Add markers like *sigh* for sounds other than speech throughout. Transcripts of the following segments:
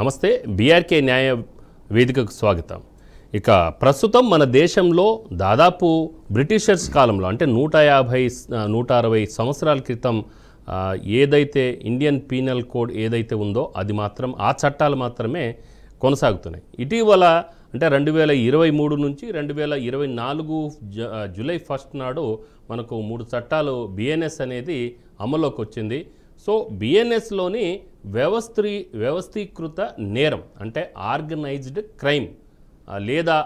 నమస్తే బీఆర్కే న్యాయ వేదికకు స్వాగతం ఇక ప్రస్తుతం మన దేశంలో దాదాపు బ్రిటిషర్స్ కాలంలో అంటే నూట యాభై నూట అరవై సంవత్సరాల క్రితం ఏదైతే ఇండియన్ పీనల్ కోడ్ ఏదైతే ఉందో అది మాత్రం ఆ చట్టాలు మాత్రమే కొనసాగుతున్నాయి ఇటీవల అంటే రెండు వేల ఇరవై మూడు నుంచి రెండు వేల ఇరవై నాలుగు జూలై ఫస్ట్ నాడు మనకు మూడు చట్టాలు బిఎన్ఎస్ అనేది అమల్లోకి వచ్చింది సో బిఎన్ఎస్లోని వ్యవస్థీ వ్యవస్థీకృత నేరం అంటే ఆర్గనైజ్డ్ క్రైమ్ లేదా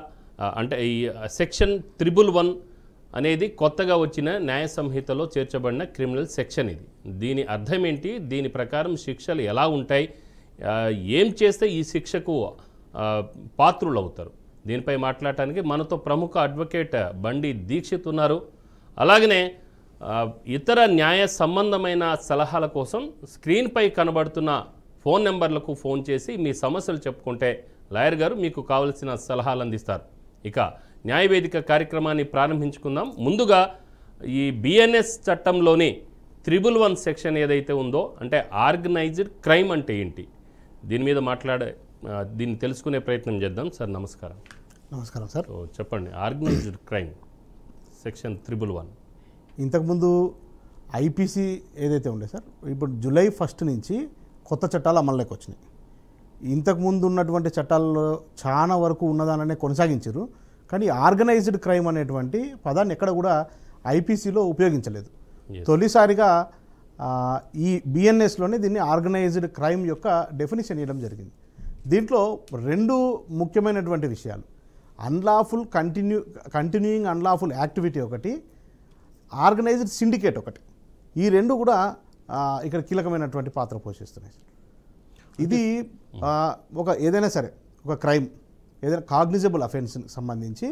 అంటే ఈ సెక్షన్ త్రిబుల్ వన్ అనేది కొత్తగా వచ్చిన న్యాయ సంహితలో చేర్చబడిన క్రిమినల్ సెక్షన్ ఇది దీని అర్థం ఏంటి దీని ప్రకారం శిక్షలు ఎలా ఉంటాయి ఏం చేస్తే ఈ శిక్షకు పాత్రులు అవుతారు దీనిపై మాట్లాడటానికి మనతో ప్రముఖ అడ్వకేట్ బండి దీక్షిత్ ఉన్నారు అలాగనే ఇతర న్యాయ సంబంధమైన సలహాల కోసం స్క్రీన్పై కనబడుతున్న ఫోన్ నెంబర్లకు ఫోన్ చేసి మీ సమస్యలు చెప్పుకుంటే లాయర్ గారు మీకు కావలసిన సలహాలు అందిస్తారు ఇక న్యాయవేదిక కార్యక్రమాన్ని ప్రారంభించుకుందాం ముందుగా ఈ బిఎన్ఎస్ చట్టంలోని త్రిబుల్ వన్ సెక్షన్ ఏదైతే ఉందో అంటే ఆర్గనైజ్డ్ క్రైమ్ అంటే ఏంటి దీని మీద మాట్లాడే దీన్ని తెలుసుకునే ప్రయత్నం చేద్దాం సార్ నమస్కారం నమస్కారం సార్ చెప్పండి organised crime section triple one ఇంతకుముందు ఐపీసీ ఏదైతే ఉండే సార్ ఇప్పుడు జూలై ఫస్ట్ నుంచి కొత్త చట్టాలు అమల్లోకి వచ్చినాయి ఇంతకుముందు ఉన్నటువంటి చట్టాల్లో చాలా వరకు ఉన్నదాననే కొనసాగించారు కానీ ఆర్గనైజ్డ్ క్రైమ్ అనేటువంటి పదాన్ని ఎక్కడ కూడా ఐపీసీలో ఉపయోగించలేదు తొలిసారిగా ఈ బిఎన్ఎస్లోనే దీన్ని ఆర్గనైజ్డ్ క్రైమ్ యొక్క డెఫినేషన్ ఇవ్వడం జరిగింది దీంట్లో రెండు ముఖ్యమైనటువంటి విషయాలు unlawful continue continuing unlawful activity ఒకటి ఆర్గనైజ్డ్ సిండికేట్ ఒకటి ఈ రెండు కూడా ఇక్కడ కీలకమైనటువంటి పాత్ర పోషిస్తున్నాయి ఇది ఒక ఏదైనా సరే ఒక క్రైమ్ ఏదైనా కాగ్నిజబుల్ అఫెన్స్కి సంబంధించి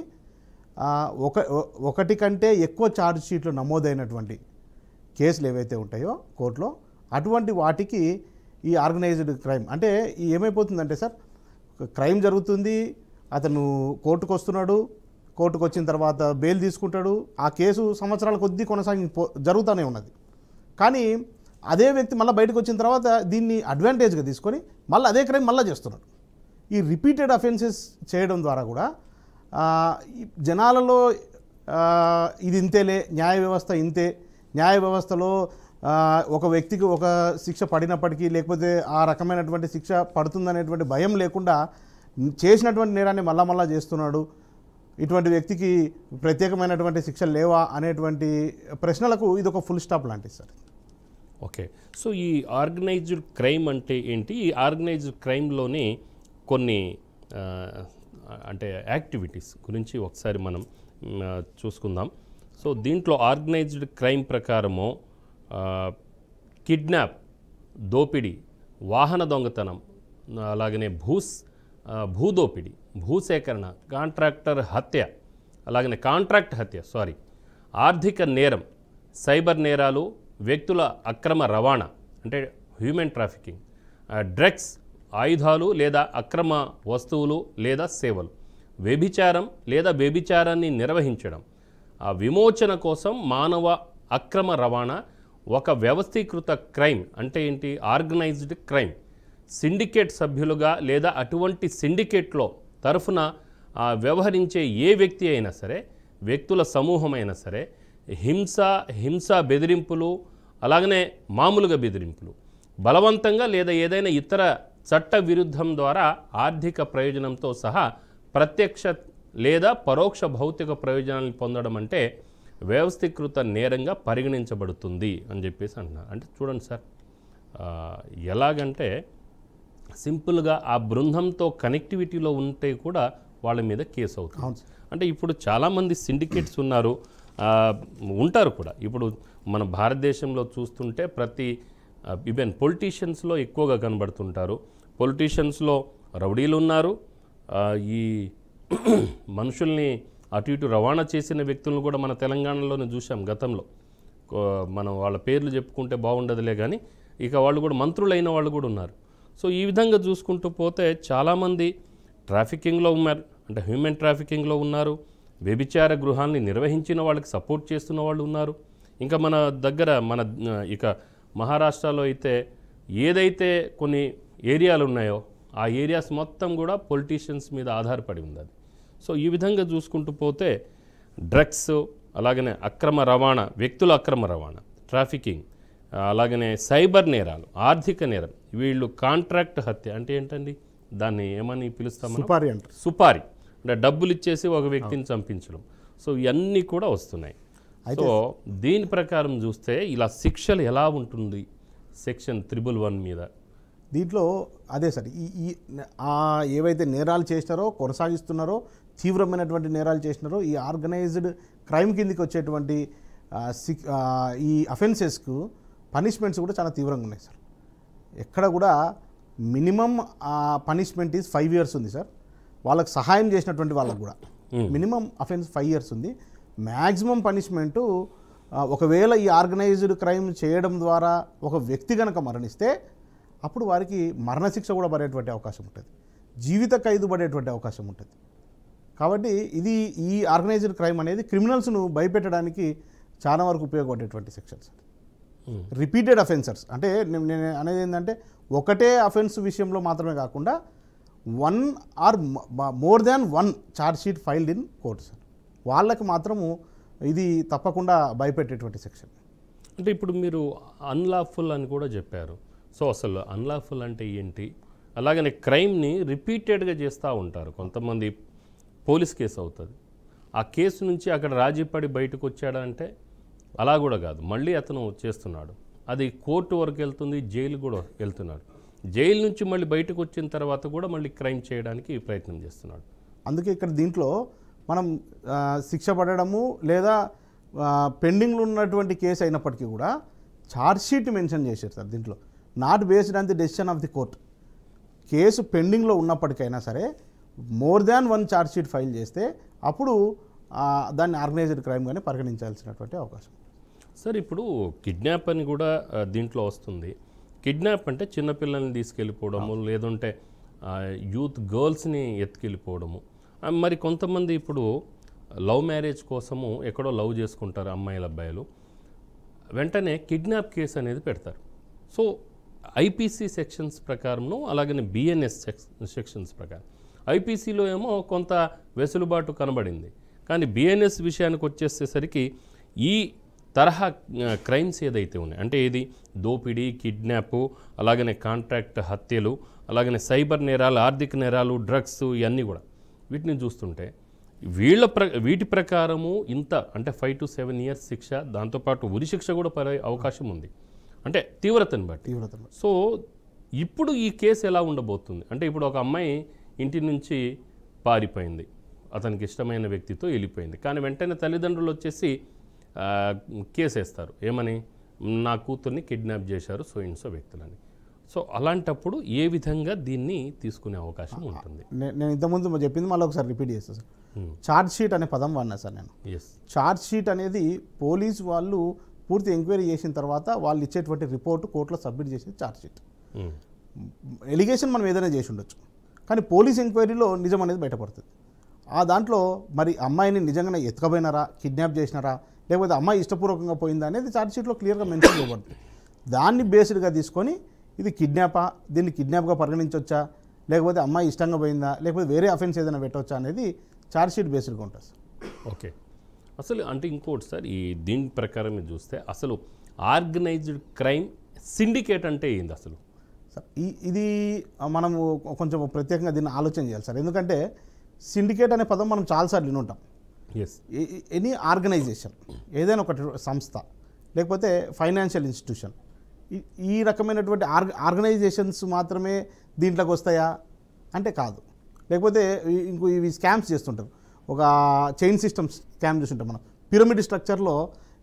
ఒక ఒకటి కంటే ఎక్కువ ఛార్జ్ షీట్లు నమోదైనటువంటి కేసులు ఏవైతే ఉంటాయో కోర్టులో అటువంటి వాటికి ఈ ఆర్గనైజ్డ్ క్రైమ్ అంటే ఏమైపోతుందంటే సార్ క్రైమ్ జరుగుతుంది అతను కోర్టుకు వస్తున్నాడు కోర్టుకు వచ్చిన తర్వాత బెయిల్ తీసుకుంటాడు ఆ కేసు సంవత్సరాల కొద్దీ కొనసాగి జరుగుతూనే ఉన్నది కానీ అదే వ్యక్తి మళ్ళీ బయటకు వచ్చిన తర్వాత దీన్ని అడ్వాంటేజ్గా తీసుకొని మళ్ళీ అదే క్రైమ్ మళ్ళీ చేస్తున్నాడు ఈ రిపీటెడ్ అఫెన్సెస్ చేయడం ద్వారా కూడా జనాలలో ఇది ఇంతేలే న్యాయ వ్యవస్థ ఇంతే న్యాయ వ్యవస్థలో ఒక వ్యక్తికి ఒక శిక్ష పడినప్పటికీ లేకపోతే ఆ రకమైనటువంటి శిక్ష పడుతుందనేటువంటి భయం లేకుండా చేసినటువంటి నేరాన్ని మళ్ళా మళ్ళా చేస్తున్నాడు ఇటువంటి వ్యక్తికి ప్రత్యేకమైనటువంటి శిక్షలు లేవా అనేటువంటి ప్రశ్నలకు ఇది ఒక ఫుల్ స్టాప్ లాంటిది సార్ ఓకే సో ఈ ఆర్గనైజ్డ్ క్రైమ్ అంటే ఏంటి ఈ ఆర్గనైజ్డ్ క్రైమ్లోని కొన్ని అంటే యాక్టివిటీస్ గురించి ఒకసారి మనం చూసుకుందాం సో దీంట్లో ఆర్గనైజ్డ్ క్రైమ్ ప్రకారము కిడ్నాప్ దోపిడీ వాహన దొంగతనం అలాగనే భూస్ భూదోపిడీ భూసేకరణ కాంట్రాక్టర్ హత్య అలాగనే కాంట్రాక్ట్ హత్య సారీ ఆర్థిక నేరం సైబర్ నేరాలు వ్యక్తుల అక్రమ రవాణా అంటే హ్యూమన్ ట్రాఫికింగ్ డ్రగ్స్ ఆయుధాలు లేదా అక్రమ వస్తువులు లేదా సేవలు వ్యభిచారం లేదా వ్యభిచారాన్ని నిర్వహించడం ఆ విమోచన కోసం మానవ అక్రమ రవాణా ఒక వ్యవస్థీకృత క్రైమ్ అంటే ఏంటి ఆర్గనైజ్డ్ క్రైమ్ సిండికేట్ సభ్యులుగా లేదా అటువంటి సిండికేట్లో తరఫున వ్యవహరించే ఏ వ్యక్తి అయినా సరే వ్యక్తుల సమూహమైనా సరే హింస హింస బెదిరింపులు అలాగనే మామూలుగా బెదిరింపులు బలవంతంగా లేదా ఏదైనా ఇతర చట్ట విరుద్ధం ద్వారా ఆర్థిక ప్రయోజనంతో సహా ప్రత్యక్ష లేదా పరోక్ష భౌతిక ప్రయోజనాలను పొందడం అంటే వ్యవస్థీకృత నేరంగా పరిగణించబడుతుంది అని చెప్పేసి అంటున్నారు అంటే చూడండి సార్ ఎలాగంటే సింపుల్గా ఆ బృందంతో కనెక్టివిటీలో ఉంటే కూడా వాళ్ళ మీద కేసు అవుతుంది అంటే ఇప్పుడు చాలామంది సిండికేట్స్ ఉన్నారు ఉంటారు కూడా ఇప్పుడు మన భారతదేశంలో చూస్తుంటే ప్రతి ఈవెన్ పొలిటీషియన్స్లో ఎక్కువగా కనబడుతుంటారు పొలిటీషియన్స్లో రౌడీలు ఉన్నారు ఈ *clears throat* మనుషుల్ని అటు ఇటు రవాణా చేసిన వ్యక్తులను కూడా మన తెలంగాణలోనే చూసాం గతంలో మనం వాళ్ళ పేర్లు చెప్పుకుంటే బాగుండదులే కానీ ఇక వాళ్ళు కూడా మంత్రులైన వాళ్ళు కూడా ఉన్నారు సో ఈ విధంగా చూసుకుంటూ పోతే చాలామంది ట్రాఫికింగ్లో ఉన్నారు అంటే హ్యూమన్ ట్రాఫికింగ్లో ఉన్నారు వ్యభిచార గృహాన్ని నిర్వహించిన వాళ్ళకి సపోర్ట్ చేస్తున్న వాళ్ళు ఉన్నారు ఇంకా మన దగ్గర మన ఇక మహారాష్ట్రలో అయితే ఏదైతే కొన్ని ఏరియాలు ఉన్నాయో ఆ ఏరియాస్ మొత్తం కూడా పొలిటీషియన్స్ మీద ఆధారపడి ఉంది సో ఈ విధంగా చూసుకుంటూ పోతే డ్రగ్స్ అలాగనే అక్రమ రవాణా వ్యక్తుల అక్రమ రవాణా ట్రాఫికింగ్ అలాగనే సైబర్ నేరాలు ఆర్థిక నేరం వీళ్ళు కాంట్రాక్ట్ హత్య అంటే ఏంటండి దాన్ని ఏమని పిలుస్తాము సుపారి అంటారు సుపారి అంటే డబ్బులు ఇచ్చేసి ఒక వ్యక్తిని చంపించడం సో ఇవన్నీ కూడా వస్తున్నాయి సో దీని ప్రకారం చూస్తే ఇలా శిక్షలు ఎలా ఉంటుంది సెక్షన్ త్రిబుల్ వన్ మీద దీంట్లో అదే సార్ ఈ ఈ ఏవైతే నేరాలు చేసినారో కొనసాగిస్తున్నారో తీవ్రమైనటువంటి నేరాలు చేసినారో ఈ ఆర్గనైజ్డ్ క్రైమ్ కిందికి వచ్చేటువంటి ఈ అఫెన్సెస్కు పనిష్మెంట్స్ కూడా చాలా తీవ్రంగా ఉన్నాయి సార్ ఎక్కడ కూడా minimum punishment is five years ఉంది సార్ వాళ్ళకి సహాయం చేసినటువంటి వాళ్ళకు కూడా మినిమం అఫెన్స్ ఫైవ్ ఇయర్స్ ఉంది మ్యాక్సిమం పనిష్మెంటు ఒకవేళ ఈ ఆర్గనైజ్డ్ క్రైమ్ చేయడం ద్వారా ఒక వ్యక్తి కనుక మరణిస్తే అప్పుడు వారికి మరణశిక్ష కూడా పడేటువంటి అవకాశం ఉంటుంది జీవిత ఖైదు పడేటువంటి అవకాశం ఉంటుంది కాబట్టి ఇది ఈ ఆర్గనైజ్డ్ క్రైమ్ అనేది క్రిమినల్స్ను భయపెట్టడానికి చాలా వరకు ఉపయోగపడేటువంటి సెక్షన్స్ రిపీటెడ్ అఫెన్సర్స్ అంటే నేను అనేది ఏంటంటే ఒకటే అఫెన్స్ విషయంలో మాత్రమే కాకుండా one or more than one charge sheet filed in courts వాళ్ళకు మాత్రము ఇది తప్పకుండా భయపెట్టేటువంటి సెక్షన్ అంటే ఇప్పుడు మీరు అన్లాఫుల్ అని కూడా చెప్పారు సో అసలు అన్లాఫుల్ అంటే ఏంటి అలాగనే క్రైమ్ని రిపీటెడ్గా చేస్తూ ఉంటారు కొంతమంది పోలీస్ కేసు అవుతుంది ఆ కేసు నుంచి అక్కడ రాజీపడి బయటకు వచ్చాడంటే అలా కూడా కాదు మళ్ళీ అతను చేస్తున్నాడు అది కోర్టు వరకు వెళ్తుంది జైలు కూడా వెళ్తున్నాడు జైలు నుంచి మళ్ళీ బయటకు వచ్చిన తర్వాత కూడా మళ్ళీ క్రైమ్ చేయడానికి ప్రయత్నం చేస్తున్నాడు అందుకే ఇక్కడ దీంట్లో మనం శిక్ష పడడము లేదా పెండింగ్లో ఉన్నటువంటి కేసు అయినప్పటికీ కూడా ఛార్జ్షీట్ మెన్షన్ చేశారు సార్ దీంట్లో not based on the decision of the court case పెండింగ్లో ఉన్నప్పటికైనా సరే more than one charge sheet file చేస్తే అప్పుడు దాన్ని ఆర్గనైజ్డ్ క్రైమ్గానే పరిగణించాల్సినటువంటి అవకాశం సార్ ఇప్పుడు కిడ్నాప్ అని కూడా దీంట్లో వస్తుంది కిడ్నాప్ అంటే చిన్నపిల్లల్ని తీసుకెళ్ళిపోవడము లేదంటే యూత్ గర్ల్స్ని ఎత్తుకెళ్ళిపోవడము మరి కొంతమంది ఇప్పుడు లవ్ మ్యారేజ్ కోసము ఎక్కడో లవ్ చేసుకుంటారు అమ్మాయిల అబ్బాయిలు వెంటనే కిడ్నాప్ కేసు అనేది పెడతారు సో ఐపీసీ సెక్షన్స్ ప్రకారంను అలాగనే బిఎన్ఎస్ సెక్షన్స్ ప్రకారం ఐపీసీలో ఏమో కొంత వెసులుబాటు కనబడింది కానీ బిఎన్ఎస్ విషయానికి వచ్చేసేసరికి ఈ తరహా క్రైమ్స్ ఏదైతే ఉన్నాయి అంటే ఇది దోపిడీ కిడ్నాప్ అలాగనే కాంట్రాక్ట్ హత్యలు అలాగనే సైబర్ నేరాలు ఆర్థిక నేరాలు డ్రగ్స్ ఇవన్నీ కూడా వీటిని చూస్తుంటే వీళ్ళ ప్ర వీటి ప్రకారము ఇంత అంటే ఫైవ్ టు సెవెన్ ఇయర్స్ శిక్ష దాంతోపాటు ఉరి శిక్ష కూడా పడే అవకాశం ఉంది అంటే తీవ్రతను బట్టి తీవ్రత సో ఇప్పుడు ఈ కేసు ఎలా ఉండబోతుంది అంటే ఇప్పుడు ఒక అమ్మాయి ఇంటి నుంచి పారిపోయింది అతనికి ఇష్టమైన వ్యక్తితో వెళ్ళిపోయింది కానీ వెంటనే తల్లిదండ్రులు వచ్చేసి కేసేస్తారు ఏమని నా కూతుర్ని కిడ్నాప్ చేశారు సో ఇన్సో వ్యక్తులని సో అలాంటప్పుడు ఏ విధంగా దీన్ని తీసుకునే అవకాశం ఉంటుంది నేను ఇంతకుముందు చెప్పింది మళ్ళీ ఒకసారి రిపీట్ చేస్తాను సార్ ఛార్జ్ షీట్ అనే పదం వాడినా సార్ నేను ఛార్జ్ షీట్ అనేది పోలీస్ వాళ్ళు పూర్తి ఎంక్వైరీ చేసిన తర్వాత వాళ్ళు ఇచ్చేటువంటి రిపోర్ట్ కోర్టులో సబ్మిట్ చేసేది ఛార్జ్ షీట్ ఎలిగేషన్ మనం ఏదైనా చేసి ఉండొచ్చు కానీ పోలీస్ ఎంక్వైరీలో నిజం అనేది బయటపడుతుంది ఆ దాంట్లో మరి అమ్మాయిని నిజంగానే ఎత్తుకపోయినారా కిడ్నాప్ చేసినారా లేకపోతే అమ్మాయి ఇష్టపూర్వకంగా పోయిందా అనేది ఛార్జ్షీట్లో క్లియర్గా మెన్షన్ చేయబడుతుంది దాన్ని బేస్డ్గా తీసుకొని ఇది కిడ్నాపా దీన్ని కిడ్నాప్గా పరిగణించవచ్చా లేకపోతే అమ్మాయి ఇష్టంగా పోయిందా లేకపోతే వేరే అఫెన్స్ ఏదైనా పెట్టవచ్చా అనేది ఛార్జ్షీట్ బేస్డ్గా ఉంటుంది సార్ ఓకే అసలు అంటే ఇంకోటి సార్ ఈ దీని ప్రకారం మీరు చూస్తే అసలు ఆర్గనైజ్డ్ క్రైమ్ సిండికేట్ అంటే ఏంది అసలు సార్ ఈ ఇది మనము కొంచెం ప్రత్యేకంగా దీన్ని ఆలోచన చేయాలి సార్ ఎందుకంటే సిండికేట్ అనే పదం మనం చాలాసార్లు వినుంటాం ఎనీ ఆర్గనైజేషన్ ఏదైనా ఒకటి సంస్థ లేకపోతే ఫైనాన్షియల్ ఇన్స్టిట్యూషన్ ఈ రకమైనటువంటి ఆర్గ ఆర్గనైజేషన్స్ మాత్రమే దీంట్లోకి వస్తాయా అంటే కాదు లేకపోతే ఇంకో ఇవి స్కామ్స్ చేస్తుంటారు ఒక చైన్ సిస్టమ్ స్కామ్ చూస్తుంటాం మనం పిరమిడ్ స్ట్రక్చర్లో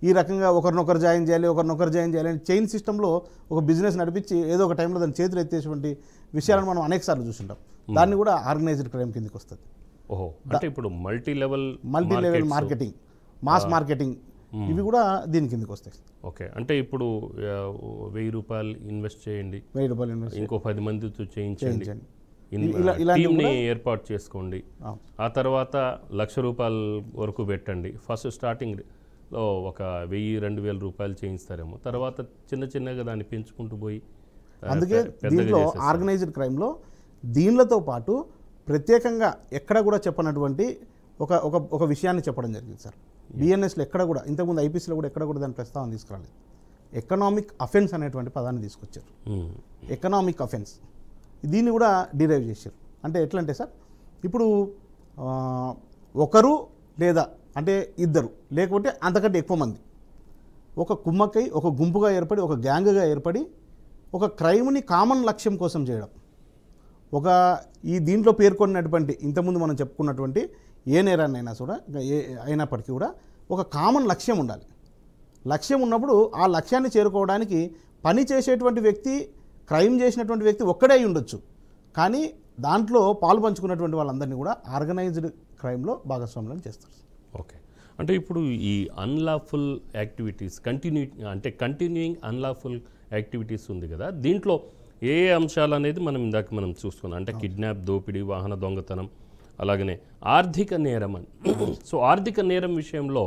ఈ రకంగా ఒకరినొకరు జాయిన్ చేయాలి ఒకరినొకరు జాయిన్ చేయాలి అని చైన్ సిస్టంలో ఒక బిజినెస్ నడిపించి ఏదో ఒక టైంలో దాని చేతులు ఎత్తేటువంటి విషయాలను మనం అనేకసార్లు చూస్తుంటాం hmm. దాన్ని కూడా ఆర్గనైజ్డ్ క్రైమ్ కిందకి వస్తుంది ఓహో అంటే ఇప్పుడు multi level multi level marketing mass marketing ఇవి కూడా దీని కిందకి వస్తాయి ఓకే అంటే ఇప్పుడు వెయ్యి రూపాయలు ఇన్వెస్ట్ చేయండి వెయ్యి రూపాయలు ఇన్వెస్ట్ ఇంకో పది మందితో చేయించండి టీమ్ని ఏర్పాటు చేసుకోండి ఆ తర్వాత లక్ష రూపాయల వరకు పెట్టండి ఫస్ట్ స్టార్టింగ్ లో ఒక వెయ్యి రెండు వేల రూపాయలు చేయిస్తారేమో తర్వాత చిన్న చిన్నగా దాన్ని పెంచుకుంటూ పోయి అందుకే దీంట్లో ఆర్గనైజ్డ్ లో దీనిలతో పాటు ప్రత్యేకంగా ఎక్కడ కూడా చెప్పనటువంటి ఒక ఒక ఒక విషయాన్ని చెప్పడం జరిగింది సార్ బిఎన్ఎస్లో ఎక్కడ కూడా ఇంతకుముందు ఐపీసీలో కూడా ఎక్కడ కూడా దాని ప్రస్తావన తీసుకురాలేదు ఎకనామిక్ అఫెన్స్ అనేటువంటి పదాన్ని తీసుకొచ్చారు ఎకనామిక్ hmm. అఫెన్స్ దీన్ని కూడా డిరైవ్ చేశారు అంటే ఎట్లా అంటే సార్ ఇప్పుడు ఒకరు లేదా అంటే ఇద్దరు లేకపోతే అంతకంటే ఎక్కువ మంది ఒక కుమ్మకై ఒక గుంపుగా ఏర్పడి ఒక గ్యాంగ్గా ఏర్పడి ఒక క్రైమ్ని కామన్ లక్ష్యం కోసం చేయడం ఒక ఈ దీంట్లో పేర్కొన్నటువంటి ఇంతకుముందు మనం చెప్పుకున్నటువంటి ఏ నేరాన్నైనా కూడా ఏ అయినప్పటికీ కూడా ఒక కామన్ లక్ష్యం ఉండాలి లక్ష్యం ఉన్నప్పుడు ఆ లక్ష్యాన్ని చేరుకోవడానికి పని చేసేటువంటి వ్యక్తి క్రైమ్ చేసినటువంటి వ్యక్తి ఒక్కడే అయి ఉండొచ్చు కానీ దాంట్లో పాలు పంచుకున్నటువంటి వాళ్ళందరినీ కూడా ఆర్గనైజ్డ్ క్రైమ్లో భాగస్వాములను చేస్తారు ఓకే అంటే ఇప్పుడు ఈ అన్లాఫుల్ యాక్టివిటీస్ కంటిన్యూ అంటే కంటిన్యూయింగ్ అన్లాఫుల్ యాక్టివిటీస్ ఉంది కదా దీంట్లో ఏ అంశాలు అనేది మనం ఇందాక మనం చూసుకున్నాం అంటే కిడ్నాప్ దోపిడీ వాహన దొంగతనం అలాగనే ఆర్థిక నేరం అని *coughs* సో ఆర్థిక నేరం విషయంలో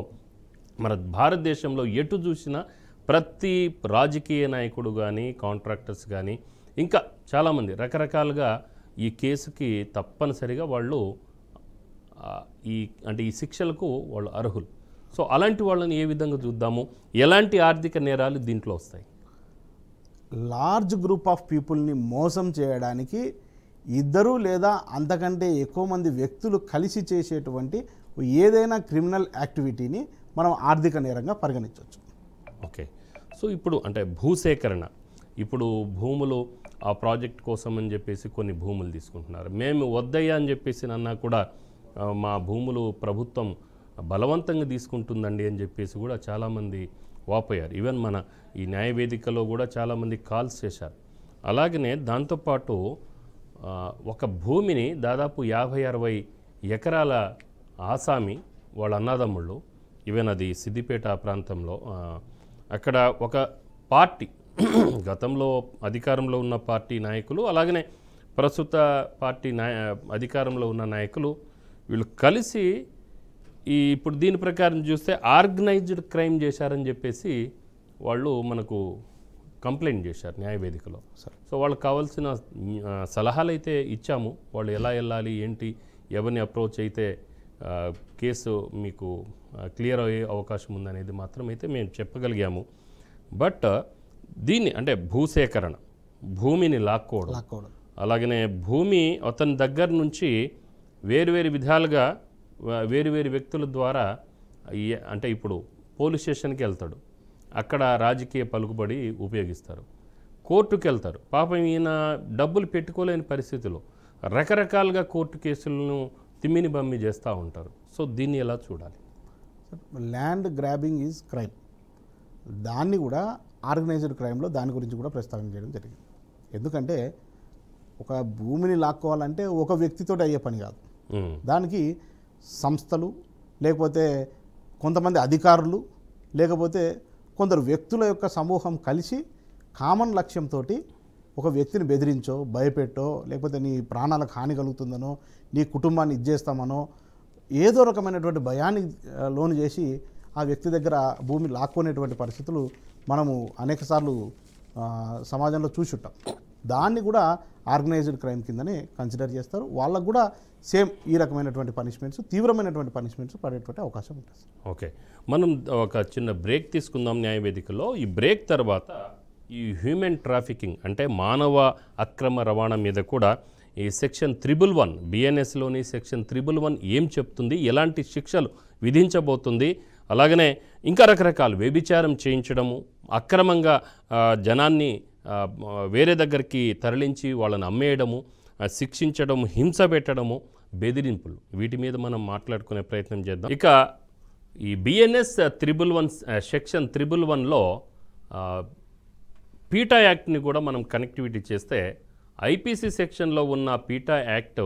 మన భారతదేశంలో ఎటు చూసినా ప్రతి రాజకీయ నాయకుడు కానీ కాంట్రాక్టర్స్ కానీ ఇంకా చాలామంది రకరకాలుగా ఈ కేసుకి తప్పనిసరిగా వాళ్ళు ఈ అంటే ఈ శిక్షలకు వాళ్ళు అర్హులు సో అలాంటి వాళ్ళని ఏ విధంగా చూద్దాము ఎలాంటి ఆర్థిక నేరాలు దీంట్లో వస్తాయి లార్జ్ గ్రూప్ ఆఫ్ పీపుల్ని మోసం చేయడానికి ఇద్దరు లేదా అంతకంటే ఎక్కువ మంది వ్యక్తులు కలిసి చేసేటువంటి ఏదైనా క్రిమినల్ యాక్టివిటీని మనం ఆర్థిక నేరంగా పరిగణించవచ్చు ఓకే సో ఇప్పుడు అంటే భూసేకరణ ఇప్పుడు భూములు ఆ ప్రాజెక్ట్ కోసం అని చెప్పేసి కొన్ని భూములు తీసుకుంటున్నారు మేము వద్దయ్యా అని చెప్పేసి నన్నా కూడా మా భూములు ప్రభుత్వం బలవంతంగా తీసుకుంటుందండి అని చెప్పేసి కూడా చాలామంది వాపోయారు ఈవెన్ మన ఈ న్యాయ వేదికలో కూడా చాలామంది కాల్స్ చేశారు అలాగనే దాంతోపాటు ఒక భూమిని దాదాపు యాభై అరవై ఎకరాల ఆసామి వాళ్ళ అన్నదమ్ముళ్ళు ఈవెన్ అది సిద్దిపేట ప్రాంతంలో అక్కడ ఒక పార్టీ *clears throat* గతంలో అధికారంలో ఉన్న పార్టీ నాయకులు అలాగనే ప్రస్తుత పార్టీ నాయ అధికారంలో ఉన్న నాయకులు వీళ్ళు కలిసి ఈ ఇప్పుడు దీని ప్రకారం చూస్తే ఆర్గనైజ్డ్ క్రైమ్ చేశారని చెప్పేసి వాళ్ళు మనకు కంప్లైంట్ చేశారు న్యాయవేదికలో సో వాళ్ళకి కావాల్సిన సలహాలు అయితే ఇచ్చాము వాళ్ళు ఎలా వెళ్ళాలి ఏంటి ఎవరిని అప్రోచ్ అయితే కేసు మీకు క్లియర్ అయ్యే అవకాశం ఉందనేది మాత్రం అయితే మేము చెప్పగలిగాము బట్ దీన్ని అంటే భూసేకరణ భూమిని లాక్కోవడం అలాగనే భూమి అతని దగ్గర నుంచి వేరు వేరు విధాలుగా వేరు వేరు వ్యక్తుల ద్వారా అంటే ఇప్పుడు పోలీస్ స్టేషన్కి వెళ్తాడు అక్కడ రాజకీయ పలుకుబడి ఉపయోగిస్తారు కోర్టుకి వెళ్తారు పాపం ఈయన డబ్బులు పెట్టుకోలేని పరిస్థితిలో రకరకాలుగా కోర్టు కేసులను తిమ్మిని బమ్మి చేస్తూ ఉంటారు సో దీన్ని ఎలా చూడాలి ల్యాండ్ గ్రాబింగ్ ఈజ్ క్రైమ్ దాన్ని కూడా ఆర్గనైజ్డ్ క్రైమ్లో దాని గురించి కూడా ప్రస్తావన చేయడం జరిగింది ఎందుకంటే ఒక భూమిని లాక్కోవాలంటే ఒక వ్యక్తితో అయ్యే పని కాదు దానికి సంస్థలు లేకపోతే కొంతమంది అధికారులు లేకపోతే కొందరు వ్యక్తుల యొక్క సమూహం కలిసి కామన్ లక్ష్యంతో ఒక వ్యక్తిని బెదిరించో భయపెట్టో లేకపోతే నీ ప్రాణాలకు హాని కలుగుతుందనో నీ కుటుంబాన్ని ఇచ్చేస్తామనో ఏదో రకమైనటువంటి భయాన్ని లోను చేసి ఆ వ్యక్తి దగ్గర భూమి లాక్కునేటువంటి పరిస్థితులు మనము అనేకసార్లు సమాజంలో చూసుంటాం దాన్ని కూడా ఆర్గనైజ్డ్ క్రైమ్ కిందనే కన్సిడర్ చేస్తారు వాళ్ళకు కూడా సేమ్ ఈ రకమైనటువంటి పనిష్మెంట్స్ తీవ్రమైనటువంటి పనిష్మెంట్స్ పడేటువంటి అవకాశం ఉంటుంది ఓకే మనం ఒక చిన్న బ్రేక్ తీసుకుందాం న్యాయవేదికలో ఈ బ్రేక్ తర్వాత ఈ హ్యూమన్ ట్రాఫికింగ్ అంటే మానవ అక్రమ రవాణా మీద కూడా ఈ సెక్షన్ త్రిబుల్ వన్ బిఎన్ఎస్లోని సెక్షన్ త్రిబుల్ వన్ ఏం చెప్తుంది ఎలాంటి శిక్షలు విధించబోతుంది అలాగనే ఇంకా రకరకాలు వ్యభిచారం చేయించడము అక్రమంగా జనాన్ని వేరే దగ్గరికి తరలించి వాళ్ళని అమ్మేయడము శిక్షించడం హింస పెట్టడము బెదిరింపులు వీటి మీద మనం మాట్లాడుకునే ప్రయత్నం చేద్దాం ఇక ఈ BNS triple one section triple వన్లో పీటా యాక్ట్ని కూడా మనం కనెక్టివిటీ చేస్తే ఐపీసీ సెక్షన్లో ఉన్న పీటా యాక్ట్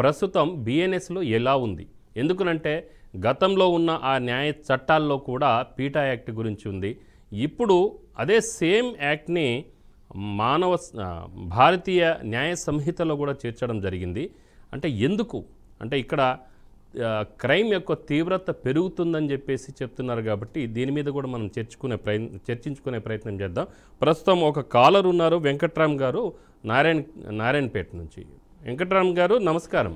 ప్రస్తుతం బిఎన్ఎస్లో ఎలా ఉంది ఎందుకనంటే గతంలో ఉన్న ఆ న్యాయ చట్టాల్లో కూడా పీటా యాక్ట్ గురించి ఉంది ఇప్పుడు అదే సేమ్ యాక్ట్ని మానవ భారతీయ న్యాయ సంహితలో కూడా చేర్చడం జరిగింది అంటే ఎందుకు అంటే ఇక్కడ క్రైమ్ యొక్క తీవ్రత పెరుగుతుందని చెప్పేసి చెప్తున్నారు కాబట్టి దీని మీద కూడా మనం చర్చుకునే ప్రయత్ చర్చించుకునే ప్రయత్నం చేద్దాం ప్రస్తుతం ఒక కాలర్ ఉన్నారు వెంకట్రామ్ గారు నారాయణ నారాయణపేట నుంచి వెంకట్రామ్ గారు నమస్కారం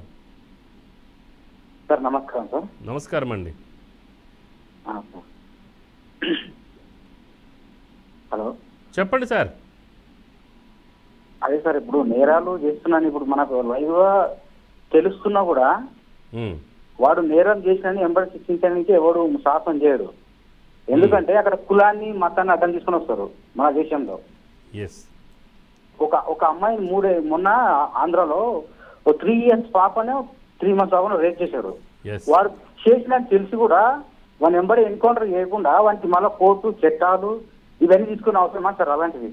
సార్ నమస్కారం సార్ నమస్కారం అండి హలో చెప్పండి సార్ అదే సార్ ఇప్పుడు నేరాలు చేస్తున్నాను ఇప్పుడు మనకు లైవ్ గా తెలుస్తున్నా కూడా వాడు నేరం చేసినని ఎంబడి శిక్షించడానికి ఎవడు శాసనం చేయడు ఎందుకంటే అక్కడ కులాన్ని మతాన్ని అర్థం తీసుకుని వస్తారు మన దేశంలో ఒక ఒక అమ్మాయి మూడే మొన్న ఆంధ్రలో త్రీ ఇయర్స్ పాపను త్రీ మంత్స్ పాపను రేప్ చేశాడు వాడు చేసిన తెలిసి కూడా వాళ్ళు ఎంబడి ఎన్కౌంటర్ చేయకుండా వానికి మళ్ళీ కోర్టు చట్టాలు ఇవన్నీ తీసుకునే అవసరం సార్ అలాంటివి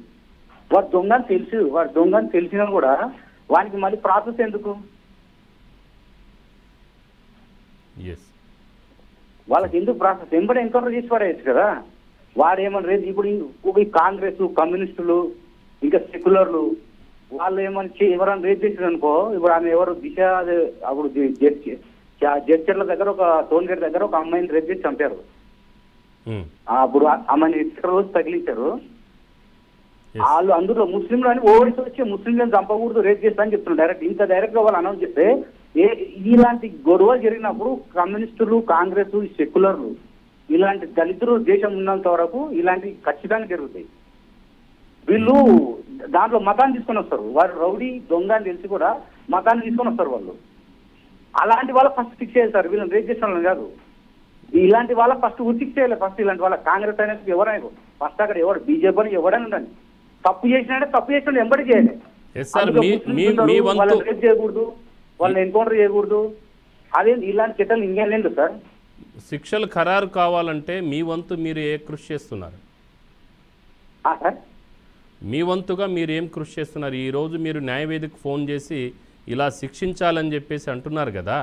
వాడు దొంగని తెలుసు వాడు దొంగని తెలిసినా కూడా వానికి మళ్ళీ ప్రాసెస్ ఎందుకు వాళ్ళకి ఎందుకు ప్రాసెస్ ఎంబడి ఎన్కౌంటర్ చేసి పడేయచ్చు కదా వాడేమని రేపు ఇప్పుడు కాంగ్రెస్ కమ్యూనిస్టులు ఇంకా సెక్యులర్లు వాళ్ళు ఏమని ఎవరైనా రేపు చేసారు అనుకో ఇప్పుడు ఆమె ఎవరు దిశ అప్పుడు జడ్చర్ల దగ్గర ఒక గేట్ దగ్గర ఒక అమ్మాయిని రేపు చేసి చంపారు hmm. అప్పుడు అమ్మాయిని రోజు తగిలించారు వాళ్ళు అందులో ముస్లింలు అని ఓడిసి వచ్చి ముస్లింలను చంపకూడదు రేట్ చేస్తా అని చెప్తున్నారు డైరెక్ట్ ఇంత డైరెక్ట్ గా వాళ్ళు అనౌన్స్ చేస్తే ఏ ఇలాంటి గొడవ జరిగినప్పుడు కమ్యూనిస్టులు కాంగ్రెస్ సెక్యులర్లు ఇలాంటి దళితులు దేశం ఉన్నంత వరకు ఇలాంటి ఖచ్చితంగా జరుగుతాయి వీళ్ళు దాంట్లో మతాన్ని తీసుకొని వస్తారు వారు రౌడీ దొంగ అని తెలిసి కూడా మతాన్ని తీసుకొని వస్తారు వాళ్ళు అలాంటి వాళ్ళ ఫస్ట్ ఫిక్స్ చేస్తారు వీళ్ళని రేప్ చేసిన వాళ్ళని కాదు ఇలాంటి వాళ్ళ ఫస్ట్ ఉచిక్ చేయలేదు ఫస్ట్ ఇలాంటి వాళ్ళ కాంగ్రెస్ అయినా ఎవరైనా ఫస్ట్ అక్కడ ఎవరు బీజేపీ ఎవరైనా ఉండండి తప్పు చేసినాడే తప్పు చేసిన ఎంబడి చేయాలి వాళ్ళని చేయకూడదు వాళ్ళని ఎన్కౌంటర్ చేయకూడదు అదే ఇలాంటి చట్టాలు ఇంకేం లేదు సార్ శిక్షలు ఖరారు కావాలంటే మీ వంతు మీరు ఏ కృషి చేస్తున్నారు మీ వంతుగా మీరు ఏం కృషి చేస్తున్నారు ఈరోజు మీరు న్యాయవేదిక ఫోన్ చేసి ఇలా శిక్షించాలని చెప్పేసి అంటున్నారు కదా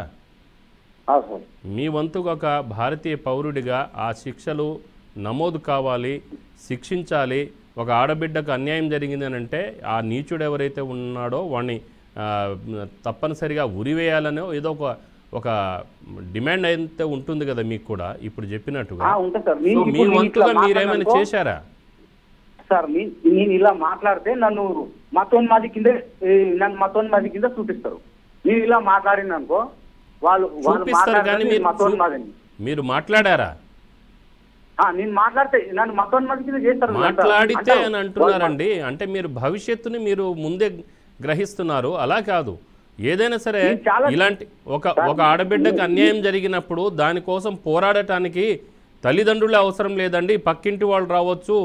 మీ వంతుగా ఒక భారతీయ పౌరుడిగా ఆ శిక్షలు నమోదు కావాలి శిక్షించాలి ఒక ఆడబిడ్డకు అన్యాయం జరిగింది అని అంటే ఆ నీచుడు ఎవరైతే ఉన్నాడో వాడిని తప్పనిసరిగా ఉరివేయాలనో ఏదో ఒక ఒక డిమాండ్ అయితే ఉంటుంది కదా మీకు కూడా ఇప్పుడు చెప్పినట్టుగా మీ వంతుగా మీరేమైనా చేశారా సార్ నేను ఇలా మాట్లాడితే నన్ను మతోన్మాది కింద నన్ను మతోన్మాది కింద చూపిస్తారు నేను ఇలా మాట్లాడిన అనుకో వాళ్ళు వాళ్ళు మాట్లాడారు మీరు మాట్లాడారా మాట్లాడితే అని అంటున్నారండి అంటే మీరు భవిష్యత్తుని మీరు ముందే గ్రహిస్తున్నారు అలా కాదు ఏదైనా సరే ఇలాంటి ఒక ఒక ఆడబిడ్డకు అన్యాయం జరిగినప్పుడు దానికోసం పోరాడటానికి తల్లిదండ్రులు అవసరం లేదండి పక్కింటి వాళ్ళు రావచ్చు